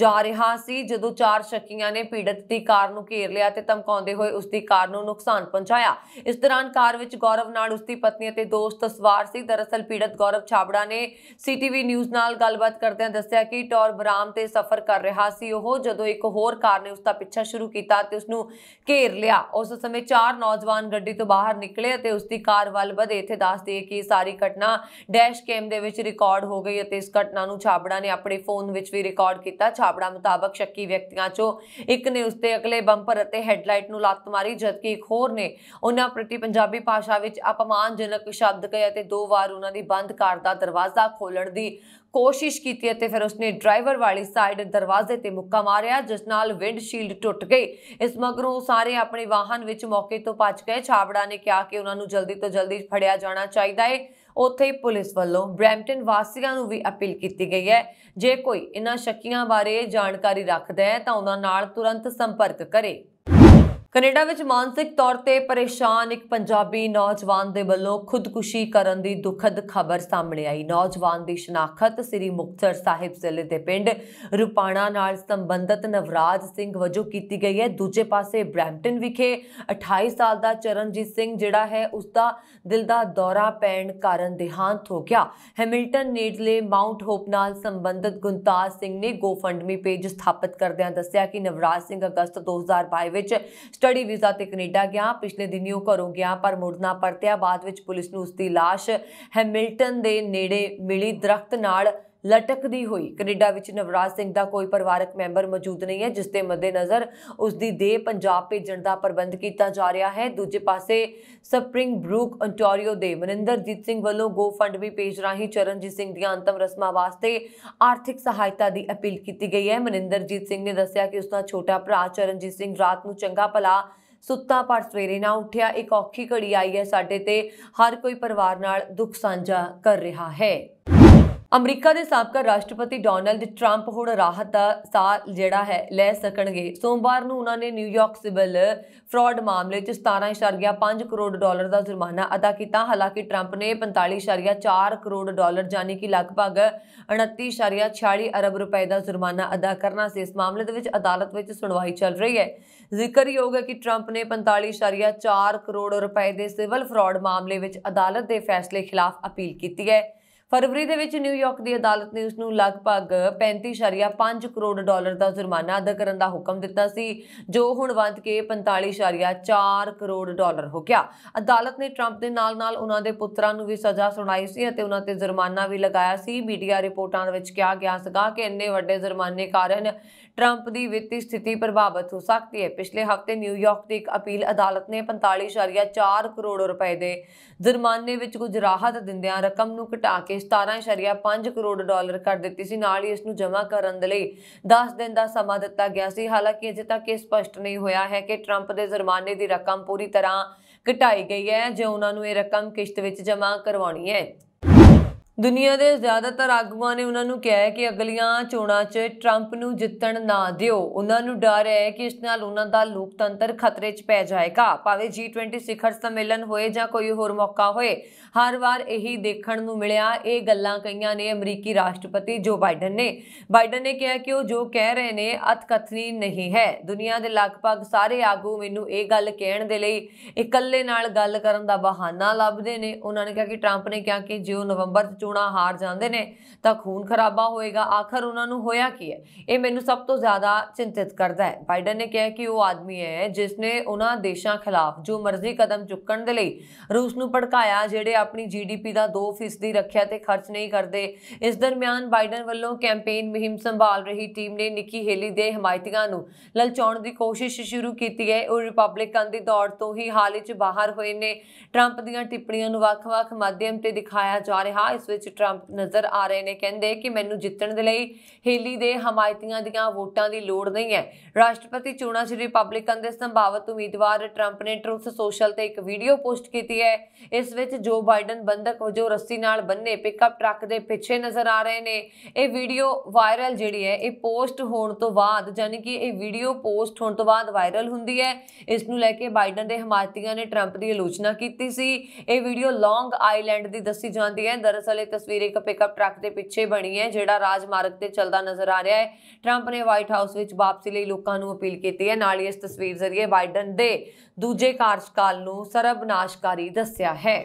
ਜਾ ਰਿਹਾ ਸੀ ਜਦੋਂ ਚਾਰ ਸ਼ੱਕੀਆਂ ਨੇ ਪੀੜਤ ਦੀ ਕਾਰ ਨੂੰ ਘੇਰ ਲਿਆ ਤੇ ਧਮਕਾਉਂਦੇ ਹੋਏ ਉਸ ਦੀ ਕਾਰ ਨੂੰ ਨੁਕਸਾਨ ਪਹੁੰਚਾਇਆ ਇਸ ਦੌਰਾਨ ਕਾਰ ਵਿੱਚ ਗੌਰਵ ਨਾਲ ਉਸ ਦੀ ਪਤਨੀ ਅਤੇ ਦੋਸਤ ਸਵਾਰ ਸੀ ਦਰਅਸਲ ਪੀੜਤ ਗੌਰਵ ਛਾਬੜਾ ਨੇ ਸੀਟੀਵੀ ਨਿਊਜ਼ ਨਾਲ ਗੱਲਬਾਤ ਕਰਦਿਆਂ ਦੱਸਿਆ ਕਿ ਟੌਰ ਬਰਾਮ ਤੇ ਸਫ਼ਰ ਕਰ ਰਿਹਾ ਸੀ ਉਹ ਜਦੋਂ ਇੱਕ ਹੋਰ ਕਾਰ ਨੇ ਉਸ ਦਾ ਪਿੱਛਾ ਸ਼ੁਰੂ ਕੀਤਾ ਤੇ ਉਸ ਨੂੰ ਘੇਰ ਲਿਆ ਉਸ ਸਮੇਂ ਚਾਰ ਨੌਜਵਾਨ ਨੌਜਵਾਨ ਗੱਡੀ ਤੋਂ ਬਾਹਰ ਨਿਕਲੇ ਅਤੇ ਉਸ ਦੀ ਕਾਰ ਵੱਲ ਵਧੇ ਇੱਥੇ ਦੱਸ ਦਈਏ ਕਿ ਸਾਰੀ ਘਟਨਾ ਡੈਸ਼ ਕੈਮ ਦੇ ਵਿੱਚ ਰਿਕਾਰਡ ਹੋ ਗਈ ਅਤੇ ਇਸ ਘਟਨਾ ਨੂੰ ਛਾਬੜਾ ਨੇ ਆਪਣੇ ਫੋਨ ਵਿੱਚ ਵੀ ਰਿਕਾਰਡ ਕੀਤਾ ਛਾਬੜਾ ਮੁਤਾਬਕ ਸ਼ੱਕੀ ਵਿਅਕਤੀਆਂ 'ਚੋਂ ਇੱਕ ਨੇ ਉਸਤੇ ਅਗਲੇ ਬੰਪਰ ਅਤੇ ਹੈੱਡਲਾਈਟ ਨੂੰ ਲੱਤ ਮਾਰੀ ਜਦਕਿ ਇੱਕ ਹੋਰ ਨੇ ਉਹਨਾਂ ਪ੍ਰਤੀ ਪੰਜਾਬੀ ਭਾਸ਼ਾ ਵਿੱਚ ਅਪਮਾਨਜਨਕ ਸ਼ਬਦ ਕਹੇ ਅਤੇ ਦੋ ਵਾਰ ਉਹਨਾਂ ਦੀ ਬੰਦ ਕਾਰ ਦਾ ਦਰਵਾਜ਼ਾ ਖੋਲਣ ਦੀ ਕੋਸ਼ਿਸ਼ ਕੀਤੀ ਅਤੇ ਫਿਰ ਉਸਨੇ ਡਰਾਈਵਰ ਵਾਲੀ ਸਾਈਡ ਦਰਵਾਜ਼ੇ ਤੇ ਮੁੱਕਾ ਮਾਰਿਆ ਜਿਸ ਨਾਲ ਵਿੰਡਸ਼ੀਲਡ ਟੁੱਟ ਗਈ ਇਸ ਮਗਰੋਂ ਸਾਰੇ ਆਪਣੇ ਵਾਹਨ ਵਿੱਚ ਮੌਕੇ ਤੋਂ ਭੱਜ ਗਏ ਛਾਬੜਾ ਨੇ ਕਿਹਾ ਕਿ ਉਹਨਾਂ ਨੂੰ ਜਲਦੀ ਤੋਂ ਜਲਦੀ ਫੜਿਆ ਜਾਣਾ ਚਾਹੀਦਾ ਹੈ ਉੱਥੇ ਹੀ ਪੁਲਿਸ ਵੱਲੋਂ ਬ੍ਰੈਂਪਟਨ ਵਾਸੀਆਂ ਨੂੰ ਵੀ ਅਪੀਲ ਕੀਤੀ ਗਈ ਹੈ ਜੇ ਕੋਈ ਇਨ੍ਹਾਂ ਸ਼ੱਕੀਆਂ ਬਾਰੇ ਜਾਣਕਾਰੀ ਰੱਖਦਾ ਹੈ ਤਾਂ ਉਹਨਾਂ ਨਾਲ ਤੁਰੰਤ ਸੰਪਰਕ ਕਰੇ ਕੈਨੇਡਾ ਵਿੱਚ ਮਾਨਸਿਕ ਤੌਰ ਤੇ ਪਰੇਸ਼ਾਨ ਇੱਕ ਪੰਜਾਬੀ ਨੌਜਵਾਨ ਦੇ ਵੱਲੋਂ ਖੁਦਕੁਸ਼ੀ ਕਰਨ ਦੀ ਦੁਖਦ ਖਬਰ ਸਾਹਮਣੇ ਆਈ ਨੌਜਵਾਨ ਦੀ ਸ਼ਨਾਖਤ ਸ੍ਰੀ ਮੁਕਤਸਰ ਸਾਹਿਬ ਜ਼ਿਲ੍ਹੇ ਦੇ ਪਿੰਡ ਰੁਪਾਣਾ ਨਾਲ ਸੰਬੰਧਤ ਨਵਰਾਜ ਸਿੰਘ ਵਜੋਂ ਕੀਤੀ ਗਈ ਹੈ ਦੂਜੇ ਪਾਸੇ ਬ੍ਰੈਂਟਨ ਵਿਖੇ 28 ਸਾਲ ਦਾ ਚਰਨਜੀਤ ਸਿੰਘ ਜਿਹੜਾ ਹੈ ਉਸ ਦਾ ਦਿਲ ਦਾ ਦੌਰਾ ਪੈਣ ਕਾਰਨ ਦੇਹਾਂਤ ਹੋ ਗਿਆ ਹੈਮਿਲਟਨ ਨੇੜਲੇ ਮਾਉਂਟ ਹੋਪ ਨਾਲ ਸੰਬੰਧਿਤ ਗੁੰਤਾਜ ਸਿੰਘ ਨੇ ਗੋਫੰਡਮੀ ਪੇਜ ਸਥਾਪਿਤ ਕਰਦਿਆਂ ਦੱਸਿਆ ਕਿ ਨਵਰਾਜ ਸਿੰਘ ਅਗਸਤ 2022 ਵਿੱਚ ਸਟੱਡੀ ਵੀਜ਼ਾ ਤੇ ਕੈਨੇਡਾ ਗਿਆ ਪਿਛਲੇ ਦਿਨੀ ਉਹ ਘਰੋਂ ਗਿਆ ਪਰ ਮੁੜਨਾ ਪਰਤਿਆ ਬਾਅਦ ਵਿੱਚ ਪੁਲਿਸ ਨੂੰ ਉਸ ਦੀ ਲਾਸ਼ ਹੈਮਿਲਟਨ ਦੇ ਨੇੜੇ ਮਿਲੀ ਦਰਖਤ ਨਾਲ ਲਟਕਦੀ ਹੋਈ ਕੈਨੇਡਾ ਵਿੱਚ ਨਵਰਾਜ ਸਿੰਘ ਦਾ ਕੋਈ ਪਰਿਵਾਰਕ ਮੈਂਬਰ ਮੌਜੂਦ ਨਹੀਂ ਹੈ ਜਿਸ ਦੇ ਮੱਦੇਨਜ਼ਰ ਉਸ ਦੀ ਦੇਹ ਪੰਜਾਬ ਭੇਜਣ ਦਾ ਪ੍ਰਬੰਧ ਕੀਤਾ ਜਾ ਰਿਹਾ ਹੈ ਦੂਜੇ ਪਾਸੇ ਸਪ੍ਰਿੰਗ ਬਰੂਕ ਅੰਟੋਰੀਓ ਦੇ ਮਨਿੰਦਰਜੀਤ ਸਿੰਘ ਵੱਲੋਂ ਗੋ ਫੰਡ ਵੀ ਪੇਜ ਰਾਹੀਂ ਚਰਨਜੀਤ ਸਿੰਘ ਦੀਆਂ ਅੰਤਮ ਰਸਮਾਂ ਵਾਸਤੇ ਆਰਥਿਕ ਸਹਾਇਤਾ ਦੀ ਅਪੀਲ ਕੀਤੀ ਗਈ ਹੈ ਮਨਿੰਦਰਜੀਤ ਸਿੰਘ ਨੇ ਦੱਸਿਆ ਕਿ ਉਸ ਦਾ ਛੋਟਾ ਭਰਾ ਚਰਨਜੀਤ ਸਿੰਘ ਰਾਤ ਨੂੰ ਚੰਗਾ ਭਲਾ ਸੁੱਤਾ ਪਰ ਸਵੇਰੇ ਨਾ ਉੱਠਿਆ ਇੱਕ ਔਖੀ ਘੜੀ ਆਈ ਹੈ ਸਾਡੇ ਤੇ ਹਰ ਕੋਈ ਪਰਿਵਾਰ ਨਾਲ ਦੁੱਖ ਸਾਂਝਾ ਕਰ ਰਿਹਾ ਹੈ ਅਮਰੀਕਾ ਦੇ ਸਾਬਕਾ ਰਾਸ਼ਟਰਪਤੀ ਡੋਨਲਡ ਟਰੰਪ ਹੁਣ ਰਾਹਤ ਦਾ ਸਾਹ ਜਿਹੜਾ ਹੈ ਲੈ ਸਕਣਗੇ ਸੋਮਵਾਰ ਨੂੰ ਉਹਨਾਂ ਨੇ ਨਿਊਯਾਰਕ ਸਿਵਲ ਫਰਾਡ ਮਾਮਲੇ 'ਚ 17.5 ਕਰੋੜ ਡਾਲਰ ਦਾ ਜੁਰਮਾਨਾ ਅਦਾ ਕੀਤਾ ਹਾਲਾਂਕਿ ਟਰੰਪ ਨੇ 45.4 ਕਰੋੜ ਡਾਲਰ ਜਾਨੀ ਕਿ ਲਗਭਗ 29.46 ਅਰਬ ਰੁਪਏ ਦਾ ਜੁਰਮਾਨਾ ਅਦਾ ਕਰਨਾ ਸੀ ਇਸ ਮਾਮਲੇ ਦੇ ਵਿੱਚ ਅਦਾਲਤ ਵਿੱਚ ਸੁਣਵਾਈ ਚੱਲ ਰਹੀ ਹੈ ਜ਼ਿਕਰਯੋਗ ਹੈ ਕਿ ਟਰੰਪ ਨੇ 45.4 ਕਰੋੜ ਰੁਪਏ ਦੇ ਸਿਵਲ ਫਰਾਡ ਮਾਮਲੇ ਵਿੱਚ ਅਦਾਲਤ ਦੇ ਫੈਸਲੇ ਖਿਲਾਫ ਅਪੀਲ ਕੀਤੀ ਹੈ ਫਰਵਰੀ ਦੇ ਵਿੱਚ ਨਿਊਯਾਰਕ ਦੀ ਅਦਾਲਤ ਨੇ ਉਸ ਨੂੰ ਲਗਭਗ 35.5 ਕਰੋੜ ਡਾਲਰ ਦਾ ਜੁਰਮਾਨਾ ਅਦਾ ਕਰਨ ਦਾ ਹੁਕਮ ਦਿੱਤਾ ਸੀ ਜੋ ਹੁਣ ਵੰਦ ਕੇ 45.4 ਕਰੋੜ ਡਾਲਰ ਹੋ ਗਿਆ ਅਦਾਲਤ ਨੇ ਟਰੰਪ ਦੇ ਨਾਲ-ਨਾਲ ਉਹਨਾਂ ਦੇ ਪੁੱਤਰਾਂ ਨੂੰ ਵੀ ਸਜ਼ਾ ਸੁਣਾਈ ਸੀ ਅਤੇ ਉਹਨਾਂ ਤੇ ਜੁਰਮਾਨਾ ਵੀ ਲਗਾਇਆ ਸੀ ਮੀਡੀਆ ਰਿਪੋਰਟਾਂ ਵਿੱਚ ਕਿਹਾ ਗਿਆ ਸੀਗਾ ਕਿ ਇੰਨੇ ਵੱਡੇ ਜੁਰਮਾਨੇ ਕਾਰਨ ਟਰੰਪ ਦੀ ਵਿੱਤੀ ਸਥਿਤੀ ਪ੍ਰਭਾਵਿਤ ਹੋ ਸਕਦੀ ਹੈ ਪਿਛਲੇ ਹਫ਼ਤੇ ਨਿਊਯਾਰਕ ਦੀ ਇੱਕ ਅਪੀਲ ਅਦਾਲਤ ਨੇ 45.4 ਕਰੋੜ ਰੁਪਏ ਦੇ ਜੁਰਮਾਨੇ ਵਿੱਚ ਕੁਝ ਰਾਹਤ ਦਿੰਦਿਆਂ ਰਕਮ ਨੂੰ ਘਟਾ ਕੇ ਕੇ 17.5 ਕਰੋੜ ਡਾਲਰ ਕਰ ਦਿੱਤੀ ਸੀ ਨਾਲ ਹੀ ਇਸ ਨੂੰ ਜਮ੍ਹਾਂ ਕਰਨ ਦੇ ਲਈ 10 ਦਿਨ ਦਾ ਸਮਾਂ ਦਿੱਤਾ ਗਿਆ ਸੀ ਹਾਲਾਂਕਿ ਅਜੇ ਤੱਕ ਇਹ ਸਪਸ਼ਟ ਨਹੀਂ ਹੋਇਆ ਹੈ ਕਿ 트ੰਪ ਦੇ ਜੁਰਮਾਨੇ ਦੀ ਰਕਮ ਪੂਰੀ ਤਰ੍ਹਾਂ ਘਟਾਈ ਗਈ ਹੈ ਜੇ ਉਹਨਾਂ ਨੂੰ ਇਹ ਰਕਮ ਕਿਸ਼ਤ ਵਿੱਚ ਜਮ੍ਹਾਂ ਕਰਵਾਉਣੀ ਹੈ ਦੁਨੀਆ ਦੇ ਜ਼ਿਆਦਾਤਰ ਆਗੂਆਂ ਨੇ ਉਹਨਾਂ ਨੂੰ ਕਿਹਾ ਹੈ ਕਿ ਅਗਲੀਆਂ ਚੋਣਾਂ 'ਚ 트ੰਪ ਨੂੰ ਜਿੱਤਣ ਨਾ ਦਿਓ ਉਹਨਾਂ ਨੂੰ ਡਰ ਹੈ ਕਿ ਇਸ ਨਾਲ ਉਹਨਾਂ ਦਾ ਲੋਕਤੰਤਰ ਖਤਰੇ 'ਚ ਪੈ ਜਾਏਗਾ ਭਾਵੇਂ G20 ਸਿਖਰ ਸੰਮੇਲਨ ਹੋਏ ਜਾਂ ਕੋਈ ਹੋਰ ਮੌਕਾ ਹੋਏ ਹਰ ਵਾਰ ਇਹੀ ਦੇਖਣ ਨੂੰ ਮਿਲਿਆ ਇਹ ਗੱਲਾਂ ਕਈਆਂ ਨੇ ਅਮਰੀਕੀ ਰਾਸ਼ਟਰਪਤੀ ਜੋ ਬਾਈਡਨ ਨੇ ਬਾਈਡਨ ਨੇ ਕਿਹਾ ਕਿ ਉਹ ਜੋ ਕਹਿ ਰਹੇ ਨੇ ਅਤਕਥਨੀ ਨਹੀਂ ਹੈ ਦੁਨੀਆ ਦੇ ਲਗਭਗ ਸਾਰੇ ਆਗੂ ਮੈਨੂੰ ਇਹ ਗੱਲ ਕਹਿਣ ਦੇ ਲਈ ਇਕੱਲੇ ਨਾਲ ਗੱਲ ਕਰਨ ਦਾ ਬਹਾਨਾ ਲੱਭਦੇ ਨੇ ਉਹਨਾਂ ਨੇ ਕਿਹਾ ਕਿ 트ੰਪ ਨੇ ਕਿਹਾ ਕਿ ਜਿਉ ਨਵੰਬਰ ਚੂਣਾ ਹਾਰ ਜਾਂਦੇ ਨੇ ਤਾਂ ਖੂਨ ਖਰਾਬਾ ਹੋਏਗਾ ਆਖਰ ਉਹਨਾਂ ਨੂੰ ਹੋਇਆ ਕੀ ਹੈ ਇਹ ਮੈਨੂੰ ਸਭ ਤੋਂ ਜ਼ਿਆਦਾ ਚਿੰਤਿਤ ਕਰਦਾ ਹੈ ਬਾਈਡਨ ਨੇ ਕਿਹਾ ਕਿ ਉਹ ਆਦਮੀ ਹੈ ਜਿਸ ਨੇ ਉਹਨਾਂ ਦੇਸ਼ਾਂ ਖਿਲਾਫ ਜੋ ਮਰਜ਼ੀ ਕਦਮ ਚੁੱਕਣ ਦੇ ਲਈ ਰੂਸ ਨੂੰ ਭੜਕਾਇਆ ਜਿਹੜੇ ਆਪਣੀ ਜੀਡੀਪੀ ਦਾ 2% ਦੀ ਰੱਖਿਆ ਤੇ ਖਰਚ ਨਹੀਂ ਕਰਦੇ ਇਸ ਦਰਮਿਆਨ ਬਾਈਡਨ ਵੱਲੋਂ ਕੈਂਪੇਨ ਮਹਿੰਮ ਸੰਭਾਲ ਰਹੀ ਟੀਮ ਨੇ ਨਿੱਕੀ ਹੇਲੀ ਦੇ ਹਮਾਇਤੀਆਂ ਨੂੰ ਲਲਚਾਉਣ ਦੀ ਕੋਸ਼ਿਸ਼ ਸ਼ੁਰੂ ਕੀਤੀ ਹੈ ਉਹ ਰਿਪਬਲਿਕਨ ਦੀ ਦੌੜ ਤੋਂ ਹੀ ਹਾਲ ਵਿੱਚ ਬਾਹਰ ਹੋਏ ਨੇ ਟਰੰਪ ਦੀਆਂ ਟਿੱਪਣੀਆਂ ਨੂੰ ਵੱਖ-ਵੱਖ ਮਾਧਿਅਮ ਤੇ ਦਿਖਾਇਆ ਜਾ ਰਿਹਾ ਇਸ ਵਿੱਚ ਟਰੰਪ ਨਜ਼ਰ ਆ ਰਹੇ ਨੇ ਕਹਿੰਦੇ ਕਿ ਮੈਨੂੰ ਜਿੱਤਣ ਦੇ ਲਈ ਹੇਲੀ ਦੇ ਹਮਾਇਤੀਆਂ ਦੀਆਂ ਵੋਟਾਂ ਦੀ ਲੋੜ ਨਹੀਂ ਹੈ ਰਾਸ਼ਟਰਪਤੀ ਚੋਣਾਂ 'ਚ ਰਿਪਬਲਿਕਨ ਦੇ ਸੰਭਾਵਤ ਉਮੀਦਵਾਰ ਟਰੰਪ ਨੇ ਟਰੂਥ ਸੋਸ਼ਲ ਤੇ ਇੱਕ ਵੀਡੀਓ ਪੋਸਟ ਕੀਤੀ ਹੈ ਇਸ ਵਿੱਚ ਜੋ ਬਾਈਡਨ ਬੰਦਕ ਵਜੋਂ ਰੱਸੀ ਨਾਲ ਬੰਨੇ ਪਿਕਅਪ ਟਰੱਕ ਦੇ ਪਿੱਛੇ ਨਜ਼ਰ ਆ ਰਹੇ ਨੇ ਇਹ ਵੀਡੀਓ ਵਾਇਰਲ ਜਿਹੜੀ ਹੈ ਇਹ ਪੋਸਟ ਹੋਣ ਤੋਂ ਬਾਅਦ ਯਾਨੀ ਕਿ ਇਹ ਵੀਡੀਓ ਪੋਸਟ ਹੋਣ ਤੋਂ ਬਾਅਦ ਵਾਇਰਲ ਹੁੰਦੀ ਹੈ ਇਸ ਨੂੰ ਲੈ ਕੇ ਬਾਈਡਨ ਦੇ ਹਮਾਇਤੀਆਂ ਨੇ ਟਰੰਪ ਦੀ ਆਲੋਚਨਾ ਕੀਤੀ ਸੀ ਇਹ ਵੀਡੀਓ ਲੌਂਗ ਆਈਲੈਂਡ ਦੀ ਦੱਸੀ ਜਾਂਦੀ ਹੈ ਦਰਅਸਲ ਇਹ ਤਸਵੀਰ ਇੱਕ ਪਿਕਅਪ ਟਰੱਕ ਦੇ ਪਿੱਛੇ ਬਣੀ ਹੈ ਜਿਹੜਾ ਰਾਜਮਾਰਗ ਤੇ ਚੱਲਦਾ ਨਜ਼ਰ ਆ ਰਿਹਾ ਹੈ 트럼ਪ ਨੇ ਵਾਈਟ ਹਾਊਸ ਵਿੱਚ ਵਾਪਸੀ ਲਈ ਲੋਕਾਂ ਨੂੰ ਅਪੀਲ ਕੀਤੀ ਹੈ ਨਾਲ ਹੀ ਇਸ ਤਸਵੀਰ ਜ਼ਰੀਏ ਬਾਈਡਨ ਦੇ ਦੂਜੇ ਕਾਰਜਕਾਲ ਨੂੰ ਸਰਬਨਾਸ਼ਕਾਰੀ ਦੱਸਿਆ ਹੈ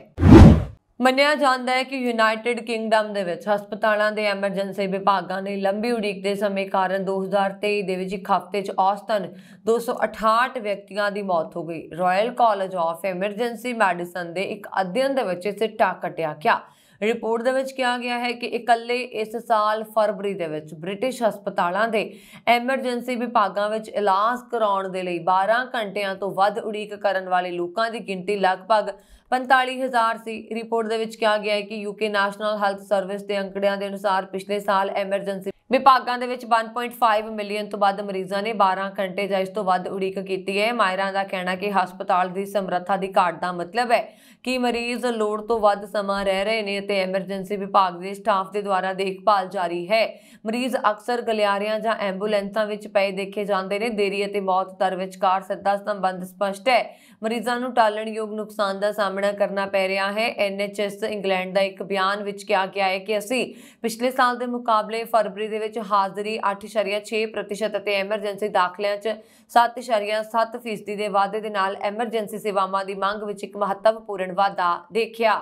ਮੰਨਿਆ ਜਾਂਦਾ ਹੈ ਕਿ ਯੂਨਾਈਟਿਡ ਕਿੰਗਡਮ ਦੇ ਵਿੱਚ ਹਸਪਤਾਲਾਂ ਦੇ ਐਮਰਜੈਂਸੀ ਵਿਭਾਗਾਂ ਨੇ ਲੰਬੀ ਉਡੀਕ ਦੇ ਸਮੇਂ ਕਾਰਨ 2023 ਦੇ ਵਿੱਚ ਇੱਕ ਹਫ਼ਤੇ 'ਚ ਔਸਤਨ 268 ਵਿਅਕਤੀਆਂ ਦੀ ਮੌਤ ਹੋ ਗਈ Royal College of Emergency Medicine ਦੇ ਇੱਕ ਅਧਿਐਨ ਦੇ ਵਿੱਚ ਇਸੇ ਟਾਕਟਿਆ ਕਟਿਆ ਗਿਆ ਰਿਪੋਰਟ ਦੇ ਵਿੱਚ ਕਿਹਾ ਗਿਆ ਹੈ ਕਿ ਇਕੱਲੇ ਇਸ ਸਾਲ ਫਰਵਰੀ ਦੇ ਵਿੱਚ ਬ੍ਰਿਟਿਸ਼ ਹਸਪਤਾਲਾਂ ਦੇ ਐਮਰਜੈਂਸੀ ਵਿਭਾਗਾਂ ਵਿੱਚ ਇਲਾਜ ਕਰਾਉਣ ਦੇ ਲਈ 12 ਘੰਟਿਆਂ ਤੋਂ ਵੱਧ ਉਡੀਕ ਕਰਨ ਵਾਲੇ ਲੋਕਾਂ ਦੀ ਗਿਣਤੀ ਲਗਭਗ 45000 ਸੀ ਰਿਪੋਰਟ ਦੇ ਵਿੱਚ ਕਿਹਾ ਗਿਆ ਹੈ ਕਿ ਯੂਕੇ ਨੈਸ਼ਨਲ ਹੈਲਥ ਸਰਵਿਸ ਦੇ ਅੰਕੜਿਆਂ ਦੇ ਅਨੁਸਾਰ ਪਿਛਲੇ ਸਾਲ ਐਮਰਜੈਂਸੀ ਵਿਭਾਗਾਂ ਦੇ ਵਿੱਚ 1.5 ਮਿਲੀਅਨ ਤੋਂ ਵੱਧ ਮਰੀਜ਼ਾਂ ਨੇ 12 ਘੰਟੇ ਜਾਂ ਇਸ ਤੋਂ ਵੱਧ ਉਡੀਕ ਕੀਤੀ ਹੈ ਮਾਇਰਾਂ ਦਾ ਕਹਿਣਾ ਕਿ ਹਸਪਤਾਲ ਦੀ ਸਮਰੱਥਾ ਦੀ ਘਾਟ ਦਾ ਮਤਲਬ ਹੈ ਕਿ ਮਰੀਜ਼ ਲੋੜ ਤੋਂ ਵੱਧ ਸਮਾਂ ਰਹਿ ਰਹੇ ਨੇ ਤੇ ਐਮਰਜੈਂਸੀ ਵਿਭਾਗ ਦੇ ਸਟਾਫ ਦੇ ਦੁਆਰਾ ਦੇਖਭਾਲ ਜਾਰੀ ਹੈ ਮਰੀਜ਼ ਅਕਸਰ ਗਲਿਆਰਿਆਂ ਜਾਂ ਐਂਬੂਲੈਂਸਾਂ ਵਿੱਚ ਪਏ ਦੇਖੇ ਜਾਂਦੇ ਨੇ ਦੇਰੀ ਅਤੇ ਮੌਤ ਦਰ ਵਿਚਕਾਰ ਸਿੱਧਾ ਸੰਬੰਧ ਸਪਸ਼ਟ ਹੈ ਮਰੀਜ਼ਾਂ ਨੂੰ ਟਾਲਣਯੋਗ ਨੁਕਸਾਨ ਦਾ ਸਾਹਮਣਾ ਕਰਨਾ ਪੈ ਰਿਹਾ ਹੈ ਐਨਐਚਐਸ ਇੰਗਲੈਂਡ ਦਾ ਇੱਕ ਬਿਆਨ ਵਿੱਚ ਕਿਹਾ ਗਿਆ ਹੈ ਕਿ ਅਸੀਂ ਪਿਛਲੇ ਸਾਲ ਦੇ ਮੁਕਾਬਲੇ ਫਰਵਰੀ ਦੇ ਵਿੱਚ ਹਾਜ਼ਰੀ 8.6% ਅਤੇ ਐਮਰਜੈਂਸੀ ਦਾਖਲਿਆਂ 'ਚ 7.7% ਦੇ ਵਾਧੇ ਦੇ ਨਾਲ ਐਮਰਜੈਂਸੀ ਸੇਵਾਵਾਂ ਦੀ ਮੰਗ ਵਿੱਚ ਇੱਕ ਮਹੱਤਵਪੂਰਨ ਕਰਨ ਵਾਦਾ ਦੇਖਿਆ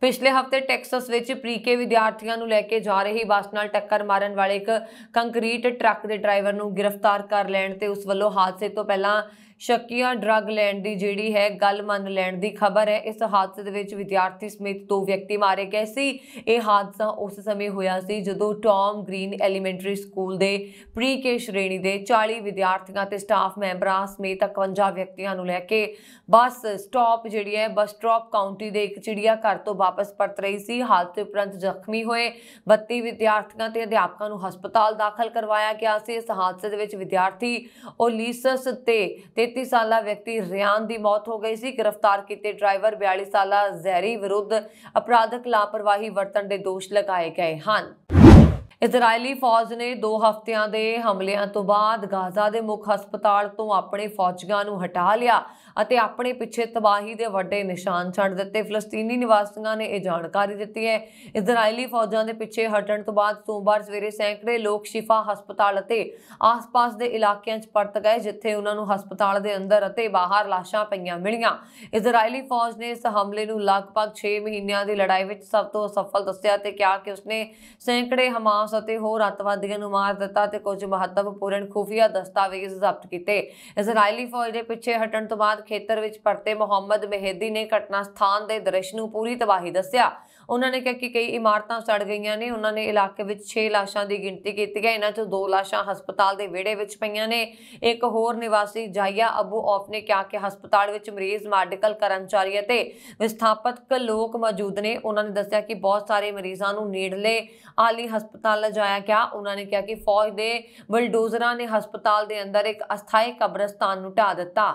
ਪਿਛਲੇ ਹਫਤੇ ਟੈਕਸਸ ਵਿੱਚ ਪ੍ਰੀਕੇ ਵਿਦਿਆਰਥੀਆਂ ਨੂੰ ਲੈ ਕੇ ਜਾ ਰਹੀ ਬੱਸ ਨਾਲ ਟੱਕਰ ਮਾਰਨ ਵਾਲੇ ਇੱਕ ਕੰਕਰੀਟ ਟਰੱਕ ਦੇ ਡਰਾਈਵਰ ਨੂੰ ਗ੍ਰਿਫਤਾਰ ਕਰ ਲੈਣ ਤੇ ਉਸ ਵੱਲੋਂ ਹਾਦਸੇ ਤੋਂ ਪਹਿਲਾਂ ਸ਼ੱਕੀਆਂ ਡਰੱਗ ਲੈਣ ਦੀ ਜਿਹੜੀ ਹੈ ਗੱਲ ਮੰਨ ਲੈਣ ਦੀ ਖਬਰ ਹੈ ਇਸ ਹਾਦਸੇ ਦੇ ਵਿੱਚ ਵਿਦਿਆਰਥੀ ਸਮੇਤ ਦੋ ਵਿਅਕਤੀ ਮਾਰੇ ਗਏ ਸੀ ਇਹ ਹਾਦਸਾ ਉਸ ਸਮੇਂ ਹੋਇਆ ਸੀ ਜਦੋਂ ਟੌਮ ਗ੍ਰੀਨ ਐਲੀਮੈਂਟਰੀ ਸਕੂਲ ਦੇ ਪ੍ਰੀ ਕੇ ਸ਼੍ਰੇਣੀ ਦੇ 40 ਵਿਦਿਆਰਥੀਆਂ ਤੇ ਸਟਾਫ ਮੈਂਬਰਾਂ ਸਮੇਤ 51 ਵਿਅਕਤੀਆਂ ਨੂੰ ਲੈ ਕੇ ਬੱਸ ਸਟਾਪ ਜਿਹੜੀ ਹੈ ਬੱਸ ਸਟਾਪ ਕਾਉਂਟੀ ਦੇ ਇੱਕ ਚਿੜੀਆ ਘਰ ਤੋਂ ਵਾਪਸ ਪਰਤ ਰਹੀ ਸੀ ਹਾਦਸੇ ਉਪਰੰਤ ਜ਼ਖਮੀ ਹੋਏ 32 ਵਿਦਿਆਰਥੀਆਂ ਤੇ ਅਧਿਆਪਕਾਂ ਨੂੰ ਹਸਪਤਾਲ ਦਾਖਲ ਕਰਵਾਇਆ ਗਿਆ ਸੀ ਇਸ ਹਾਦਸੇ ਦੇ ਵਿੱਚ ਵਿਦਿਆਰਥੀ ਓਲੀਸਸ ਤੇ ਤੇ ਸਾਲ ਸਾਲਾ ਵਿਅਕਤੀ ਰਿਆਨ ਦੀ ਮੌਤ ਹੋ ਗਈ ਸੀ ਗ੍ਰਿਫਤਾਰ ਕੀਤੇ ਡਰਾਈਵਰ 42 ਸਾਲਾ ਜ਼ਹਿਰੀ ਵਿਰੁੱਧ ਅਪਰਾਧਕ ਲਾਪਰਵਾਹੀ ਵਰਤਣ ਦੇ ਦੋਸ਼ ਲਗਾਏ ਗਏ ਹਨ ਇਜ਼ਰਾਈਲੀ ਫੌਜ ਨੇ 2 ਹਫ਼ਤਿਆਂ ਦੇ ਹਮਲਿਆਂ ਤੋਂ ਬਾਅਦ ਗਾਜ਼ਾ ਦੇ ਮੁੱਖ ਹਸਪਤਾਲ ਤੋਂ ਆਪਣੇ ਫੌਜੀਆਂ ਨੂੰ ਹਟਾ ਲਿਆ ਅਤੇ ਆਪਣੇ ਪਿੱਛੇ ਤਬਾਹੀ ਦੇ ਵੱਡੇ ਨਿਸ਼ਾਨ ਛੱਡ ਦਿੱਤੇ ਫਲਸਤੀਨੀ ਨਿਵਾਸੀਆਂ ਨੇ ਇਹ ਜਾਣਕਾਰੀ ਦਿੱਤੀ ਹੈ ਇਜ਼ਰਾਈਲੀ ਫੌਜਾਂ ਦੇ ਪਿੱਛੇ ਹਟਣ ਤੋਂ ਬਾਅਦ ਸੋਮਵਾਰ ਸਵੇਰੇ ਸੈਂਕੜੇ ਲੋਕ ਸ਼ਿਫਾ ਹਸਪਤਾਲ ਅਤੇ ਆਸ-ਪਾਸ ਦੇ ਇਲਾਕਿਆਂ 'ਚ ਪਰਤ ਗਏ ਜਿੱਥੇ ਉਹਨਾਂ ਨੂੰ ਹਸਪਤਾਲ ਦੇ ਅੰਦਰ ਅਤੇ ਬਾਹਰ ਲਾਸ਼ਾਂ ਪਈਆਂ ਮਿਲੀਆਂ ਇਜ਼ਰਾਈਲੀ ਫੌਜ ਨੇ ਇਸ ਹਮਲੇ ਨੂੰ ਲਗਭਗ 6 ਮਹੀਨਿਆਂ ਦੀ ਲੜਾਈ ਵਿੱਚ ਸਭ ਤੋਂ ਸਫਲ ਦੱਸਿਆ ਤੇ ਕਿਹਾ ਕਿ ਉਸਨੇ ਸੈਂਕੜੇ ਹਮਾਸ ਅਤੇ ਹੋਰ ਅਤਵਾਦੀਆਂ ਨੂੰ ਮਾਰ ਦਿੱਤਾ ਤੇ ਕੁਝ ਮਹੱਤਵਪੂਰਨ ਖੁਫੀਆ ਦਸਤਾਵੇਜ਼ ਜ਼ਬਤ ਕੀਤੇ ਇਜ਼ਰਾਈਲੀ ਫੌਜ ਦੇ ਪਿੱਛੇ ਹਟਣ ਤੋਂ ਬਾਅਦ ਖੇਤਰ ਵਿੱਚ ਪਰਤੇ ਮੁਹੰਮਦ ਮਹਿਦੀ ਨੇ ਘਟਨਾ ਸਥਾਨ ਦੇ ਦ੍ਰਿਸ਼ ਨੂੰ ਪੂਰੀ ਤਬਾਹੀ ਦੱਸਿਆ ਉਹਨਾਂ ਨੇ ਕਿਹਾ ਕਿ ਕਈ ਇਮਾਰਤਾਂ ਸੜ ਗਈਆਂ ਨੇ ਉਹਨਾਂ ਨੇ ਇਲਾਕੇ ਵਿੱਚ 6 ਲਾਸ਼ਾਂ ਦੀ ਗਿਣਤੀ ਕੀਤੀ ਹੈ ਇਹਨਾਂ ਚੋਂ 2 ਲਾਸ਼ਾਂ ਹਸਪਤਾਲ ਦੇ ਵਿਹੜੇ ਵਿੱਚ ਪਈਆਂ ਨੇ ਇੱਕ ਹੋਰ ਨਿਵਾਸੀ ਜਾਇਆ ਅਬੂ ਆਫ ਨੇ ਕਿਹਾ ਕਿ ਹਸਪਤਾਲ ਵਿੱਚ ਮਰੀਜ਼ ਮੈਡੀਕਲ ਕਰਮਚਾਰੀ ਅਤੇ ਵਿਸਥਾਪਿਤ ਲੋਕ ਮੌਜੂਦ ਨੇ ਉਹਨਾਂ ਨੇ ਦੱਸਿਆ ਕਿ ਬਹੁਤ ਸਾਰੇ ਮਰੀਜ਼ਾਂ ਨੂੰ ਨੇੜਲੇ ਆਲੀ ਹਸਪਤਾਲ ਲਿਜਾਇਆ ਗਿਆ ਉਹਨਾਂ ਨੇ ਕਿਹਾ ਕਿ ਫੌਜ ਦੇ ਬਲਡੋਜ਼ਰਾਂ ਨੇ ਹਸਪਤਾਲ ਦੇ ਅੰਦਰ ਇੱਕ ਅਸਥਾਈ ਕਬਰਸਤਾਨ ਨੂੰ ਢਾ ਦਿੱਤਾ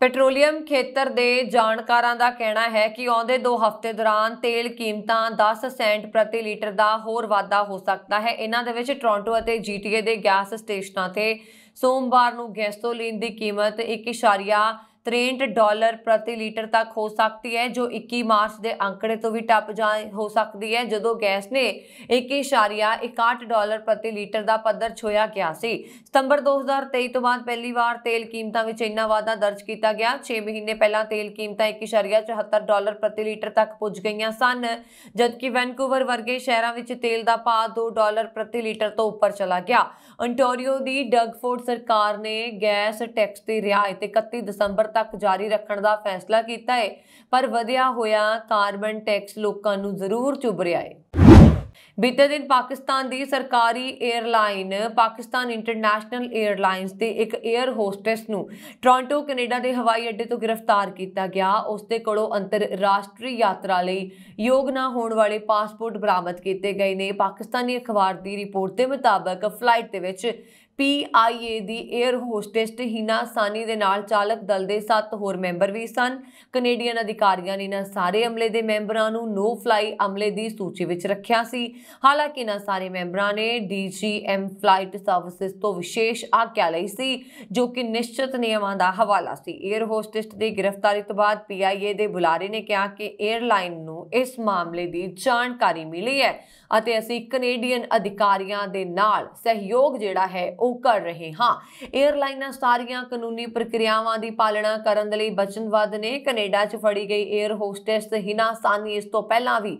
ਪੈਟਰੋਲੀਅਮ ਖੇਤਰ ਦੇ ਜਾਣਕਾਰਾਂ ਦਾ ਕਹਿਣਾ ਹੈ ਕਿ ਆਉਂਦੇ 2 ਹਫ਼ਤੇ ਦੌਰਾਨ ਤੇਲ ਕੀਮਤਾਂ 10 ਸੈਂਟ ਪ੍ਰਤੀ ਲੀਟਰ ਦਾ ਹੋਰ ਵਾਧਾ ਹੋ ਸਕਦਾ ਹੈ ਇਹਨਾਂ ਦੇ ਵਿੱਚ ਟੋਰਾਂਟੋ ਅਤੇ ਜੀਟੀਏ ਦੇ ਗੈਸ ਸਟੇਸ਼ਨਾਂ ਤੇ ਸੋਮਵਾਰ ਨੂੰ ਗੈਸੋਲੀਨ ਦੀ ਕੀਮਤ 1.5 63 ਡਾਲਰ ਪ੍ਰਤੀ ਲੀਟਰ ਤੱਕ ਹੋ ਸਕਦੀ ਹੈ ਜੋ 21 ਮਾਰਚ ਦੇ ਅੰਕੜੇ ਤੋਂ ਵੀ ਟੱਪ ਜਾ ਹੋ ਸਕਦੀ ਹੈ ਜਦੋਂ ਗੈਸ ਨੇ 1.61 ਡਾਲਰ ਪ੍ਰਤੀ ਲੀਟਰ ਦਾ ਪੱਧਰ ਛੋਇਆ ਗਿਆ ਸੀ ਸਤੰਬਰ 2023 ਤੋਂ ਬਾਅਦ ਪਹਿਲੀ ਵਾਰ ਤੇਲ ਕੀਮਤਾਂ ਵਿੱਚ ਇੰਨਾ ਵਾਧਾ ਦਰਜ ਕੀਤਾ ਗਿਆ 6 ਮਹੀਨੇ ਪਹਿਲਾਂ ਤੇਲ ਕੀਮਤਾਂ 1.74 ਡਾਲਰ ਪ੍ਰਤੀ ਲੀਟਰ ਤੱਕ ਪੁੱਜ ਗਈਆਂ ਸਨ ਜਦਕਿ ਵੈਨਕੂਵਰ ਵਰਗੇ ਸ਼ਹਿਰਾਂ ਵਿੱਚ ਤੇਲ ਦਾ ਭਾਅ 2 ਡਾਲਰ ਪ੍ਰਤੀ ਲੀਟਰ ਤੋਂ ਉੱਪਰ ਚਲਾ ਗਿਆ ਅੰਟਾਰੀਓ ਦੀ ਡਗਫੋਰਡ ਸਰਕਾਰ ਨੇ ਗੈਸ ਟੈਕਸ ਦੀ ਰਿਆਇਤ 31 ਦਸੰਬਰ ਤੱਕ ਜਾਰੀ ਰੱਖਣ ਦਾ ਫੈਸਲਾ ਕੀਤਾ ਹੈ ਪਰ ਵਧਿਆ ਹੋਇਆ ਕਾਰਬਨ ਟੈਕਸ ਲੋਕਾਂ ਨੂੰ ਜ਼ਰੂਰ ਚੁਭ ਰਿਹਾ ਹੈ ਬੀਤੇ ਦਿਨ ਪਾਕਿਸਤਾਨ ਦੀ ਸਰਕਾਰੀ 에ਅਰਲਾਈਨ ਪਾਕਿਸਤਾਨ ਇੰਟਰਨੈਸ਼ਨਲ 에ਅਰਲਾਈਨਸ ਦੇ ਇੱਕ 에ਅਰ ਹੋਸਟੈਸ ਨੂੰ ਟੋਰਾਂਟੋ ਕੈਨੇਡਾ ਦੇ ਹਵਾਈ ਅੱਡੇ ਤੋਂ ਗ੍ਰਿਫਤਾਰ ਕੀਤਾ ਗਿਆ ਉਸ ਦੇ ਕੋਲੋਂ ਅੰਤਰਰਾਸ਼ਟਰੀ ਯਾਤਰਾ ਲਈ ਯੋਗ ਨਾ ਹੋਣ ਵਾਲੇ ਪਾਸਪੋਰਟ ਬਰਾਮਦ ਕੀਤੇ ਗਏ ਨੇ ਪਾਕਿਸਤਾਨੀ ਅਖਬਾਰ ਦੀ ਰਿਪੋਰਟ ਦੇ ਮੁਤਾਬਕ ਫਲਾਈਟ ਦੇ ਵਿੱਚ ਪੀਆਈਏ ਦੀ 에ਅਰ ਹੋਸਟੈਸ ਹਿਨਾ ਸਾਨੀ ਦੇ ਨਾਲ ਚਾਲਕ ਦਲ ਦੇ 7 ਹੋਰ ਮੈਂਬਰ ਵੀ ਸਨ ਕੈਨੇਡੀਅਨ ਅਧਿਕਾਰੀਆਂ ਨੇ ਇਹਨਾਂ ਸਾਰੇ ਅਮਲੇ ਦੇ ਮੈਂਬਰਾਂ ਨੂੰ ਨੋ ਫਲਾਈ ਅਮਲੇ ਦੀ ਸੂਚੀ ਵਿੱਚ ਰੱਖਿਆ ਸੀ ਹਾਲਾਂਕਿ ਇਹਨਾਂ ਸਾਰੇ ਮੈਂਬਰਾਂ ਨੇ ਡੀਜੀਐਮ ਫਲਾਈਟ ਸਰਵਿਸਸ ਤੋਂ ਵਿਸ਼ੇਸ਼ ਆਗਿਆ ਲਈ ਸੀ ਜੋ ਕਿ ਨਿਸ਼ਚਿਤ ਨਿਯਮਾਂ ਦਾ ਹਵਾਲਾ ਸੀ 에ਅਰ ਹੋਸਟੈਸ ਦੀ ਗ੍ਰਿਫਤਾਰੀ ਤੋਂ ਬਾਅਦ ਪੀਆਈਏ ਦੇ ਬੁਲਾਰੇ ਨੇ ਕਿਹਾ ਕਿ 에ਅਰਲਾਈਨ ਨੂੰ ਇਸ ਮਾਮਲੇ ਦੀ ਜਾਣਕਾਰੀ ਮਿਲੀ ਹੈ ਅਤੇ ਅਸੀਂ ਕੈਨੇਡੀਅਨ ਅਧਿਕਾਰੀਆਂ ਦੇ ਨਾਲ ਸਹਿਯੋਗ ਜਿਹੜਾ ਹੈ ਉਹ ਕਰ ਰਹੇ ਹਾਂ 에ਅਰਲਾਈਨਾਂ ਸਾਰੀਆਂ ਕਾਨੂੰਨੀ ਪ੍ਰਕਿਰਿਆਵਾਂ ਦੀ ਪਾਲਣਾ ਕਰਨ ਦੇ ਲਈ ਬਚਨਵਾਦ ਨੇ ਕੈਨੇਡਾ 'ਚ ਫੜੀ ਗਈ 에ਅਰ ਹੋਸਟੈਸ ਹਿਨਾ ਸਾਨੀ ਇਸ ਤੋਂ ਪਹਿਲਾਂ ਵੀ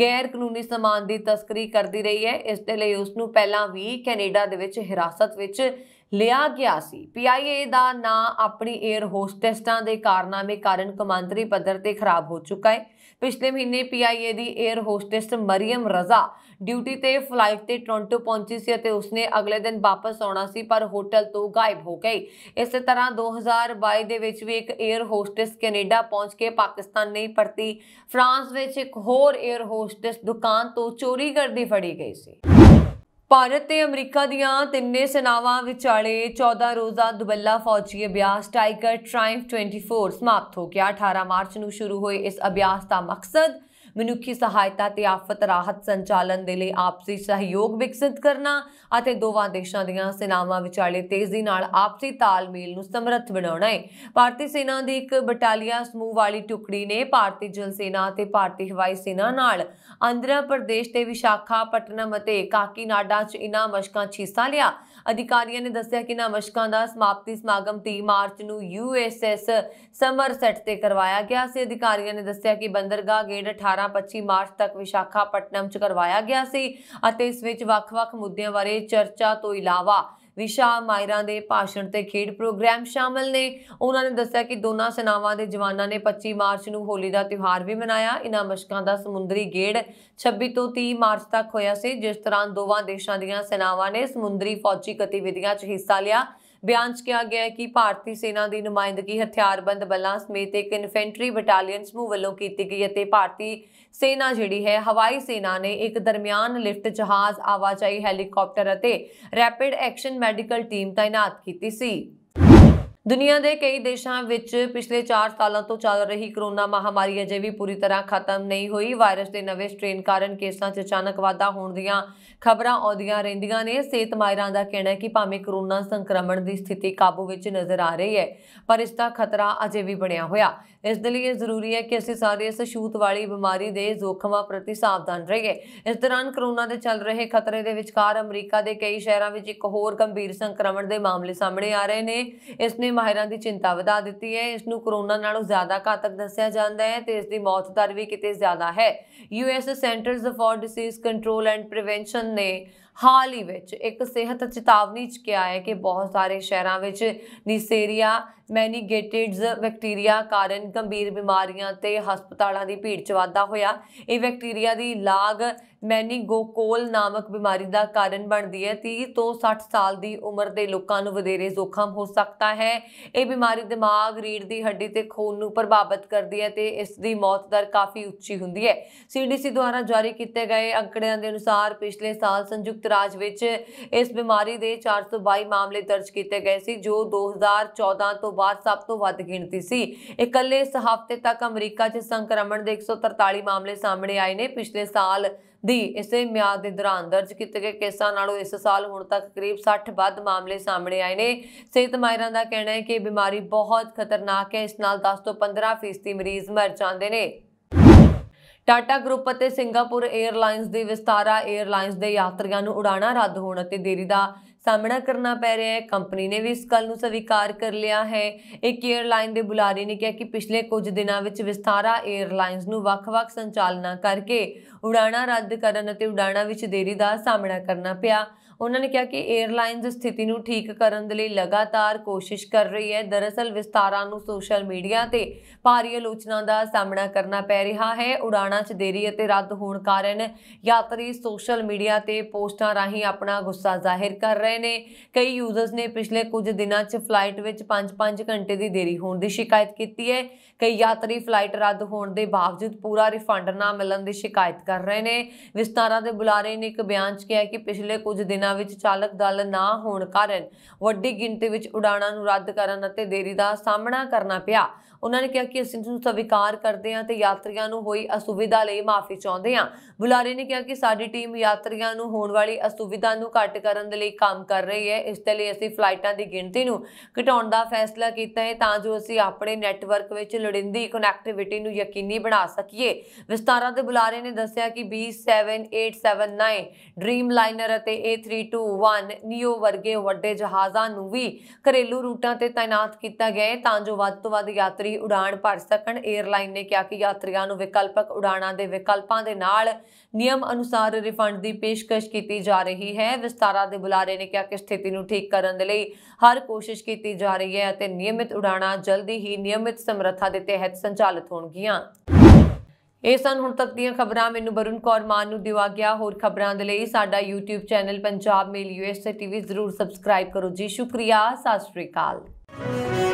ਗੈਰ ਕਾਨੂੰਨੀ ਸਮਾਨ ਦੀ ਤਸਕਰੀ ਕਰਦੀ ਰਹੀ ਹੈ ਇਸ ਦੇ ਲਈ ਉਸ ਨੂੰ ਪਹਿਲਾਂ ਵੀ ਕੈਨੇਡਾ ਦੇ ਵਿੱਚ ਹਿਰਾਸਤ ਵਿੱਚ ਲਿਆ ਗਿਆ ਸੀ ਪੀਆਈਏ ਦਾ ਨਾਂ ਆਪਣੀ 에ਅਰ ਹੋਸਟੈਸਟਾਂ ਦੇ ਕਾਰਨਾਮੇ ਕਾਰਨ ਕਮਾਂਦਰੀ ਪੱਧਰ ਤੇ ਖਰਾਬ ਹੋ ਚੁੱਕਾ ਹੈ ਪਿਛਲੇ ਮਹੀਨੇ ਪੀਆਈਏ ਦੀ air hostess Mariam Raza duty ਤੇ ਫਲਾਈਟ ਤੇ ਟੋਰਾਂਟੋ ਪਹੁੰਚੀ ਸੀ ਅਤੇ ਉਸਨੇ ਅਗਲੇ ਦਿਨ ਵਾਪਸ ਆਉਣਾ ਸੀ ਪਰ ਹੋਟਲ ਤੋਂ ਗਾਇਬ ਹੋ ਗਈ ਇਸੇ ਤਰ੍ਹਾਂ 2022 ਦੇ ਵਿੱਚ ਵੀ ਇੱਕ 에ਅਰ ਹੋਸਟੈਸ ਕੈਨੇਡਾ ਪਹੁੰਚ ਕੇ ਪਾਕਿਸਤਾਨ ਨਹੀਂ ਪਰਤੀ ਫਰਾਂਸ ਵਿੱਚ ਇੱਕ ਹੋਰ 에ਅਰ ਹੋਸਟੈਸ ਦੁਕਾਨ ਤੋਂ ਚੋਰੀ ਕਰਦੀ ਫੜੀ ਗਈ ਸੀ ਭਾਰਤ ਤੇ ਅਮਰੀਕਾ ਦੀਆਂ ਤਿੰਨੇ ਸੈਨਾਵਾਂ ਵਿਚਾਲੇ 14 ਰੋਜ਼ਾ ਦੁਬੱਲਾ ਫੌਜੀ ਅਭਿਆਸ ਟਾਈਗਰ ਟ੍ਰਾਇੰਫ 24 ਸਮਾਪਤ ਹੋ ਗਿਆ 18 ਮਾਰਚ ਨੂੰ ਸ਼ੁਰੂ ਹੋਏ ਇਸ ਅਭਿਆਸ ਦਾ ਮਕਸਦ ਮਨੁੱਖੀ ਸਹਾਇਤਾ ਤੇ ਆਫਤ ਰਾਹਤ ਸੰਚਾਲਨ ਦੇ ਲਈ ਆਪਸੀ ਸਹਿਯੋਗ ਵਿਕਸਿਤ ਕਰਨਾ ਅਤੇ ਦੋਵਾਂ ਦੇਸ਼ਾਂ ਦੀਆਂ ਸੈਨਾਵਾਂ ਵਿਚਾਲੇ ਤੇਜ਼ੀ ਨਾਲ ਆਪਸੀ ਤਾਲਮੇਲ ਨੂੰ ਸਮਰੱਥ ਬਣਾਉਣਾ ਹੈ ਭਾਰਤੀ ਸੈਨਾ ਦੀ ਇੱਕ ਬਟਾਲੀਆ ਸਮੂਹ ਵਾਲੀ ਟੁਕੜੀ ਨੇ ਭਾਰਤੀ ਜਲ ਸੈਨਾ ਅਤੇ ਭਾਰਤੀ ਹਵਾਈ ਸੈਨਾ ਨਾਲ ਆਂਧਰਾ ਪ੍ਰਦੇਸ਼ ਦੇ ਵਿਸ਼ਾਖਾਪਟਨਮ ਅਤੇ ਕਾਕੀਨਾਡਾ 'ਚ ਇਨਾ ਮਸ਼ਕਾਂ ਛੀਸਾ ਲਿਆ ਅਧਿਕਾਰੀਆਂ ਨੇ ਦੱਸਿਆ ਕਿ ਇਨਾ ਮਸ਼ਕਾਂ ਦਾ ਸਮਾਪਤੀ ਸਮਾਗਮ 3 ਮਾਰਚ ਨੂੰ ਯੂਐਸਐਸ ਸਮਰਸੈਟ ਤੇ ਕਰਵਾਇਆ ਗਿਆ ਸੀ ਅਧਿਕਾਰੀਆਂ ਨੇ ਦੱਸਿਆ ਕਿ ਬੰਦਰਗਾਹ ਗੇਟ 18 18-25 ਮਾਰਚ ਤੱਕ ਵਿਸ਼ਾਖਾਪਟਨਮ 'ਚ ਕਰਵਾਇਆ ਗਿਆ ਸੀ ਅਤੇ ਇਸ ਵਿੱਚ ਵੱਖ-ਵੱਖ ਮੁੱਦਿਆਂ ਬਾਰੇ ਚਰਚਾ ਤੋਂ ਇਲਾਵਾ ਵਿਸ਼ਾ ਮਾਇਰਾਂ ਦੇ ਭਾਸ਼ਣ ਤੇ ਖੇਡ ਪ੍ਰੋਗਰਾਮ ਸ਼ਾਮਲ ਨੇ ਉਹਨਾਂ ਨੇ ਦੱਸਿਆ ਕਿ ਦੋਨਾਂ ਸੈਨਾਵਾਂ ਦੇ ਜਵਾਨਾਂ ਨੇ 25 ਮਾਰਚ ਨੂੰ ਹੋਲੀ ਦਾ ਤਿਉਹਾਰ ਵੀ ਮਨਾਇਆ ਇਨ੍ਹਾਂ ਮਸ਼ਕਾਂ ਦਾ ਸਮੁੰਦਰੀ ਗੇੜ 26 ਤੋਂ 30 ਮਾਰਚ ਤੱਕ ਹੋਇਆ ਸੀ ਜਿਸ ਤਰ੍ਹਾਂ ਦੋਵਾਂ ਦੇਸ਼ਾਂ ਦੀਆਂ ਸੈਨਾਵਾਂ ਨੇ ਸਮੁੰਦਰੀ ਫੌਜੀ ਗਤੀਵਿਧੀਆਂ 'ਚ ਹਿੱਸਾ ਲਿਆ ਬਿਆਨ 'ਚ ਕਿਹਾ ਗਿਆ ਹੈ ਕਿ ਭਾਰਤੀ ਸੈਨਾ ਦੀ ਨੁਮਾਇੰਦਗੀ ਹਥਿਆਰਬੰਦ ਬਲਾਂ ਸਮੇਤ ਇੱਕ ਇਨਫੈਂਟਰੀ ਬਟਾਲੀਅਨ ਸਮੂਹ ਵੱਲੋਂ ਕੀਤੀ ਗਈ ਅਤੇ ਭਾਰਤੀ ਸੈਨਾ ਜਿਹੜੀ ਹੈ ਹਵਾਈ ਸੈਨਾ ਨੇ ਇੱਕ ਦਰਮਿਆਨ ਲਿਫਟ ਜਹਾਜ਼ ਆਵਾਜਾਈ ਹੈਲੀਕਾਪਟਰ ਅਤੇ ਰੈਪਿਡ ਐਕਸ਼ਨ ਮੈਡੀਕਲ ਟੀਮ ਤਾਇਨਾਤ ਕੀਤੀ ਸੀ ਦੁਨੀਆ ਦੇ ਕਈ ਦੇਸ਼ਾਂ ਵਿੱਚ ਪਿਛਲੇ 4 ਸਾਲਾਂ ਤੋਂ ਚੱਲ ਰਹੀ ਕਰੋਨਾ ਮਹਾਮਾਰੀ ਅਜੇ ਵੀ ਪੂਰੀ ਤਰ੍ਹਾਂ ਖਤਮ ਨਹੀਂ ਹੋਈ ਵਾਇਰਸ ਦੇ ਨਵੇਂ ਸਟ੍ਰੇਨ ਕਾਰਨ ਕੇਸਾਂ 'ਚ ਅਚਾਨਕ ਵਾਧਾ ਹੋਣ ਦੀਆਂ ਖਬਰਾਂ ਆਉਂਦੀਆਂ ਰਹਿੰਦੀਆਂ ਨੇ ਸਿਹਤ ਮਾਹਿਰਾਂ ਦਾ ਕਹਿਣਾ ਹੈ ਕਿ ਭਾਵੇਂ ਕਰੋਨਾ ਸੰਕਰਮਣ ਦੀ ਸਥਿਤੀ ਕਾਬੂ ਵਿੱਚ ਨਜ਼ਰ ਆ ਰਹੀ ਹੈ ਪਰ ਇਸ ਦਾ ਖਤਰਾ ਅਜੇ ਵੀ ਬਣਿਆ ਹੋਇਆ ਇਸ ਦੇ ਲਈ ਇਹ ਜ਼ਰੂਰੀ ਹੈ ਕਿ ਅਸੀਂ ਸਾਰੇ ਇਸ ਛੂਤ ਵਾਲੀ ਬਿਮਾਰੀ ਦੇ ਜ਼ੋਖਮਾਂ ਪ੍ਰਤੀ ਸਾਵਧਾਨ ਰਹੀਏ ਇਸ ਦੌਰਾਨ ਕਰੋਨਾ ਦੇ ਚੱਲ ਰਹੇ ਖਤਰੇ ਦੇ ਵਿਚਕਾਰ ਅਮਰੀਕਾ ਦੇ ਕਈ ਸ਼ਹਿਰਾਂ ਵਿੱਚ ਇੱਕ ਹੋਰ ਗੰਭੀਰ ਸੰਕਰਮਣ ਦੇ ਮਾਮਲੇ ਸਾਹਮਣੇ ਆ ਰਹੇ ਨੇ ਇਸ ਨੇ ਮਾਹਿਰਾਂ ਦੀ ਚਿੰਤਾ ਵਧਾ ਦਿੱਤੀ ਹੈ ਇਸ ਨੂੰ ਕੋਰੋਨਾ ਨਾਲੋਂ ਜ਼ਿਆਦਾ ਘਾਤਕ ਦੱਸਿਆ ਜਾਂਦਾ ਹੈ ਤੇ ਇਸ ਦੀ ਮੌਤ ਦਰ ਵੀ ਕਿਤੇ ਜ਼ਿਆਦਾ ਹੈ US Centers for Disease Control and Prevention ਨੇ ਹਾਲ ਹੀ ਵਿੱਚ ਇੱਕ ਸਿਹਤ ਚੇਤਾਵਨੀ ਚ ਕਿਹਾ ਹੈ ਕਿ ਬਹੁਤ ਸਾਰੇ ਸ਼ਹਿਰਾਂ ਵਿੱਚ ਨਿਸੇਰੀਆ ਮੈਨੀਗੇਟਿਡਸ ਬੈਕਟੀਰੀਆ ਕਾਰਨ ਗੰਭੀਰ ਬਿਮਾਰੀਆਂ ਤੇ ਹਸਪਤਾਲਾਂ ਦੀ ਭੀੜ ਚ ਵਾਧਾ ਹੋਇਆ ਇਹ ਬੈਕਟੀਰੀਆ ਦੀ ਲਾਗ ਮੈਨੀਗੋਕੋਲ ਨਾਮਕ ਬਿਮਾਰੀ ਦਾ ਕਾਰਨ ਬਣਦੀ ਹੈ 30 ਤੋਂ 60 ਸਾਲ ਦੀ ਉਮਰ ਦੇ ਲੋਕਾਂ ਨੂੰ ਵਧੇਰੇ ਜ਼ੋਖਮ ਹੋ ਸਕਦਾ ਹੈ ਇਹ ਬਿਮਾਰੀ ਦਿਮਾਗ ਰੀੜ ਦੀ ਹੱਡੀ ਤੇ ਖੂਨ ਨੂੰ ਪ੍ਰਭਾਵਿਤ ਕਰਦੀ ਹੈ ਤੇ ਇਸ ਦੀ ਮੌਤ ਦਰ ਕਾਫੀ ਉੱਚੀ ਹੁੰਦੀ ਹੈ ਸੀਡੀਸੀ ਦੁਆਰਾ ਜਾਰੀ ਕੀਤੇ ਗਏ ਅੰਕੜਿਆਂ ਦੇ ਅਨੁਸਾਰ ਪਿਛਲੇ ਸਾਲ ਸੰਯੁਕਤ ਰਾਜ ਵਿੱਚ ਇਸ ਬਿਮਾਰੀ ਦੇ 422 ਮਾਮਲੇ ਦਰਜ ਕੀਤੇ ਗਏ ਸੀ ਜੋ 2014 ਤੋਂ ਬਾਅਦ ਸਭ ਤੋਂ ਵੱਧ ਗਿਣਤੀ ਸੀ ਇਕੱਲੇ ਇਸ ਹਫ਼ਤੇ ਤੱਕ ਅਮਰੀਕਾ 'ਚ ਸੰਕਰਮਣ ਦੇ 143 ਮਾਮਲੇ ਸਾਹਮਣੇ ਆਏ ਨੇ ਪਿਛਲੇ ਸਾਲ ਦੀ ਇਸੇ ਮਿਆਦ ਦੇ ਦੌਰਾਨ ਦਰਜ ਕੀਤੇ ਗਏ ਕੇਸਾਂ ਨਾਲੋਂ ਇਸ ਸਾਲ ਹੁਣ ਤੱਕ ਕਰੀਬ 60 ਵੱਧ ਮਾਮਲੇ ਸਾਹਮਣੇ ਆਏ ਨੇ ਸਿਹਤ ਮਾਹਿਰਾਂ ਦਾ ਕਹਿਣਾ ਹੈ ਕਿ ਬਿਮਾਰੀ ਬਹੁਤ ਖਤਰਨਾਕ ਹੈ ਇਸ ਨਾਲ 10 ਤੋਂ 15 ਫੀਸਦੀ ਮਰੀਜ਼ ਮਰ ਜਾਂਦੇ ਨੇ ਟਾਟਾ ਗਰੁੱਪ ਅਤੇ ਸਿੰਗਾਪੁਰ 에ਅਰਲਾਈਨਸ ਦੀ ਵਿਸਤਾਰਾ 에ਅਰਲਾਈਨਸ ਦੇ ਯਾਤਰੀਆਂ ਨੂੰ ਉਡਾਣਾ ਰੱਦ ਹੋਣ ਅਤੇ ਦੇਰੀ ਦਾ ਸਾਹਮਣਾ ਕਰਨਾ ਪੈ ਰਿਹਾ ਹੈ ਕੰਪਨੀ ਨੇ ਵੀ ਇਸ ਗੱਲ ਨੂੰ ਸਵੀਕਾਰ ਕਰ ਲਿਆ ਹੈ ਇੱਕ 에ਅਰਲਾਈਨ ਦੇ ਬੁਲਾਰੇ ਨੇ ਕਿਹਾ ਕਿ ਪਿਛਲੇ ਕੁਝ ਦਿਨਾਂ ਵਿੱਚ ਵਿਸਤਾਰਾ 에ਅਰਲਾਈਨਸ ਨੂੰ ਵੱਖ-ਵੱਖ ਸੰਚਾਲਨਾ ਕਰਕੇ ਉਡਾਣਾਂ ਰੱਦ ਕਰਨ ਅਤੇ ਉਡਾਣਾਂ ਵਿੱਚ ਦੇਰੀ ਦਾ ਸਾਹਮਣਾ ਕਰਨਾ ਪਿਆ ਉਹਨਾਂ ਨੇ ਕਿਹਾ ਕਿ 에ਅਰਲਾਈਨਸ ਸਥਿਤੀ ਨੂੰ ਠੀਕ ਕਰਨ ਦੇ ਲਈ ਲਗਾਤਾਰ ਕੋਸ਼ਿਸ਼ ਕਰ ਰਹੀ ਹੈ ਦਰਅਸਲ ਵਿਸਤਾਰਾ ਨੂੰ ਸੋਸ਼ਲ ਮੀਡੀਆ ਤੇ ਭਾਰੀ ਆਲੋਚਨਾ ਦਾ ਸਾਹਮਣਾ ਕਰਨਾ ਪੈ ਰਿਹਾ ਹੈ ਉਡਾਣਾਂ 'ਚ ਦੇਰੀ ਅਤੇ ਰੱਦ ਹੋਣ ਕਾਰਨ ਯਾਤਰੀ ਸੋਸ਼ਲ ਮੀਡੀਆ ਤੇ ਪੋਸਟਾਂ ਰਾਹੀਂ ਆਪਣਾ ਗੁੱਸਾ ਜ਼ਾਹਿਰ ਕਰ ਰਹੇ ਨੇ ਕਈ ਯੂਜ਼ਰਸ ਨੇ ਪਿਛਲੇ ਕੁਝ ਦਿਨਾਂ 'ਚ ਫਲਾਈਟ ਵਿੱਚ 5-5 ਘੰਟੇ ਦੀ ਦੇਰੀ ਹੋਣ ਦੀ ਸ਼ਿਕਾਇਤ ਕੀਤੀ ਹੈ ਕਈ ਯਾਤਰੀ ਫਲਾਈਟ ਰੱਦ ਹੋਣ ਦੇ ਬਾਵਜੂਦ ਪੂਰਾ ਰਿਫੰਡ ਨਾ ਮਿਲਣ ਦੀ ਸ਼ਿਕਾਇਤ ਕਰ ਰਹੇ ਨੇ ਵਿਸਤਾਰਾ ਦੇ ਬੁਲਾਰੇ ਨੇ ਇੱਕ ਬਿਆਨ 'ਚ ਕਿਹਾ ਕਿ ਪਿਛਲੇ ਕੁਝ ਦਿਨਾਂ ਉਡਾਣਾਂ ਵਿੱਚ ਚਾਲਕ ਦਲ ਨਾ ਹੋਣ ਕਾਰਨ ਵੱਡੀ ਗਿਣਤੀ ਵਿੱਚ ਉਡਾਣਾਂ ਨੂੰ ਰੱਦ ਕਰਨ ਅਤੇ ਦੇਰੀ ਦਾ ਸਾਹਮਣਾ ਕਰਨਾ ਪਿਆ ਉਹਨਾਂ ਨੇ ਕਿਹਾ ਕਿ ਅਸੀਂ ਤੁਹਾਨੂੰ ਸਵੀਕਾਰ ਕਰਦੇ ਹਾਂ ਤੇ ਯਾਤਰੀਆਂ ਨੂੰ ਹੋਈ ਅਸੁਵਿਧਾ ਲਈ ਮਾਫੀ ਚਾਹੁੰਦੇ ਹਾਂ ਬੁਲਾਰੇ ਨੇ ਕਿਹਾ ਕਿ ਸਾਡੀ ਟੀਮ ਯਾਤਰੀਆਂ ਨੂੰ ਹੋਣ ਵਾਲੀ ਅਸੁਵਿਧਾ ਨੂੰ ਘੱਟ ਕਰਨ ਦੇ ਲਈ ਕੰਮ ਕਰ ਰਹੀ ਹੈ ਇਸ ਦੇ ਲਈ ਅਸੀਂ ਫਲਾਈਟਾਂ ਦੀ ਗਿਣਤੀ ਨੂੰ ਘਟਾਉਣ ਦਾ ਫੈਸਲਾ ਕੀਤਾ ਹੈ ਤਾਂ ਜੋ ਅਸੀਂ ਆਪਣੇ ਨੈਟਵਰਕ ਵਿੱਚ ਲੜਿੰਦੀ ਕਨੈਕਟੀਵਿਟੀ ਨੂੰ ਯਕੀਨੀ ਬਣਾ ਸਕੀਏ ਵਿਸਤਾਰਾਂ ਦੇ ਬੁਲਾਰੇ ਨੇ ਦੱਸਿਆ ਕਿ 27879 ਡ੍ਰੀਮ ਲਾਈਨਰ ਅਤੇ A321 ਨਿਓ ਵਰਗੇ ਵੱਡੇ ਜਹਾਜ਼ਾਂ ਨੂੰ ਵੀ ਘਰੇਲੂ ਰੂਟਾਂ ਤੇ ਤਾਇਨਾਤ ਕੀਤਾ ਗਿਆ ਹੈ ਤਾਂ ਜੋ ਵੱਧ ਤੋਂ ਵੱਧ ਯਾਤਰੀ ਲਈ ਉਡਾਨ ਭਰ ਸਕਣ 에ਅਰਲਾਈਨ ਨੇ ਕਿਹਾ ਕਿ ਯਾਤਰੀਆਂ ਨੂੰ ਵਿਕਲਪਕ ਉਡਾਣਾਂ ਦੇ ਵਿਕਲਪਾਂ ਦੇ ਨਾਲ ਨਿਯਮ ਅਨੁਸਾਰ ਰਿਫੰਡ ਦੀ ਪੇਸ਼ਕਸ਼ ਕੀਤੀ ਜਾ ਰਹੀ ਹੈ ਵਿਸਤਾਰਾ ਦੇ ਬੁਲਾਰੇ ਨੇ ਕਿਹਾ ਕਿ ਸਥਿਤੀ ਨੂੰ ਠੀਕ ਕਰਨ ਦੇ ਲਈ ਹਰ ਕੋਸ਼ਿਸ਼ ਕੀਤੀ ਜਾ ਰਹੀ ਹੈ ਅਤੇ ਨਿਯਮਿਤ ਉਡਾਣਾਂ ਜਲਦੀ ਹੀ ਨਿਯਮਿਤ ਸਮਰੱਥਾ ਦੇ ਤਹਿਤ ਸੰਚਾਲਿਤ ਹੋਣਗੀਆਂ ਇਹ ਸਨ ਹੁਣ ਤੱਕ ਦੀਆਂ ਖਬਰਾਂ ਮੈਨੂੰ ਬਰੁਨ ਕੌਰ ਮਾਨ ਨੂੰ ਦਿਵਾ ਗਿਆ ਹੋਰ ਖਬਰਾਂ ਦੇ ਲਈ ਸਾਡਾ YouTube channel Punjab Mail USA TV ਜ਼ਰੂਰ ਸਬਸਕ੍ਰਾਈਬ ਕਰੋ ਜੀ ਸ਼ੁਕਰੀਆ ਸਤਿ ਸ਼੍ਰੀ ਅਕਾਲ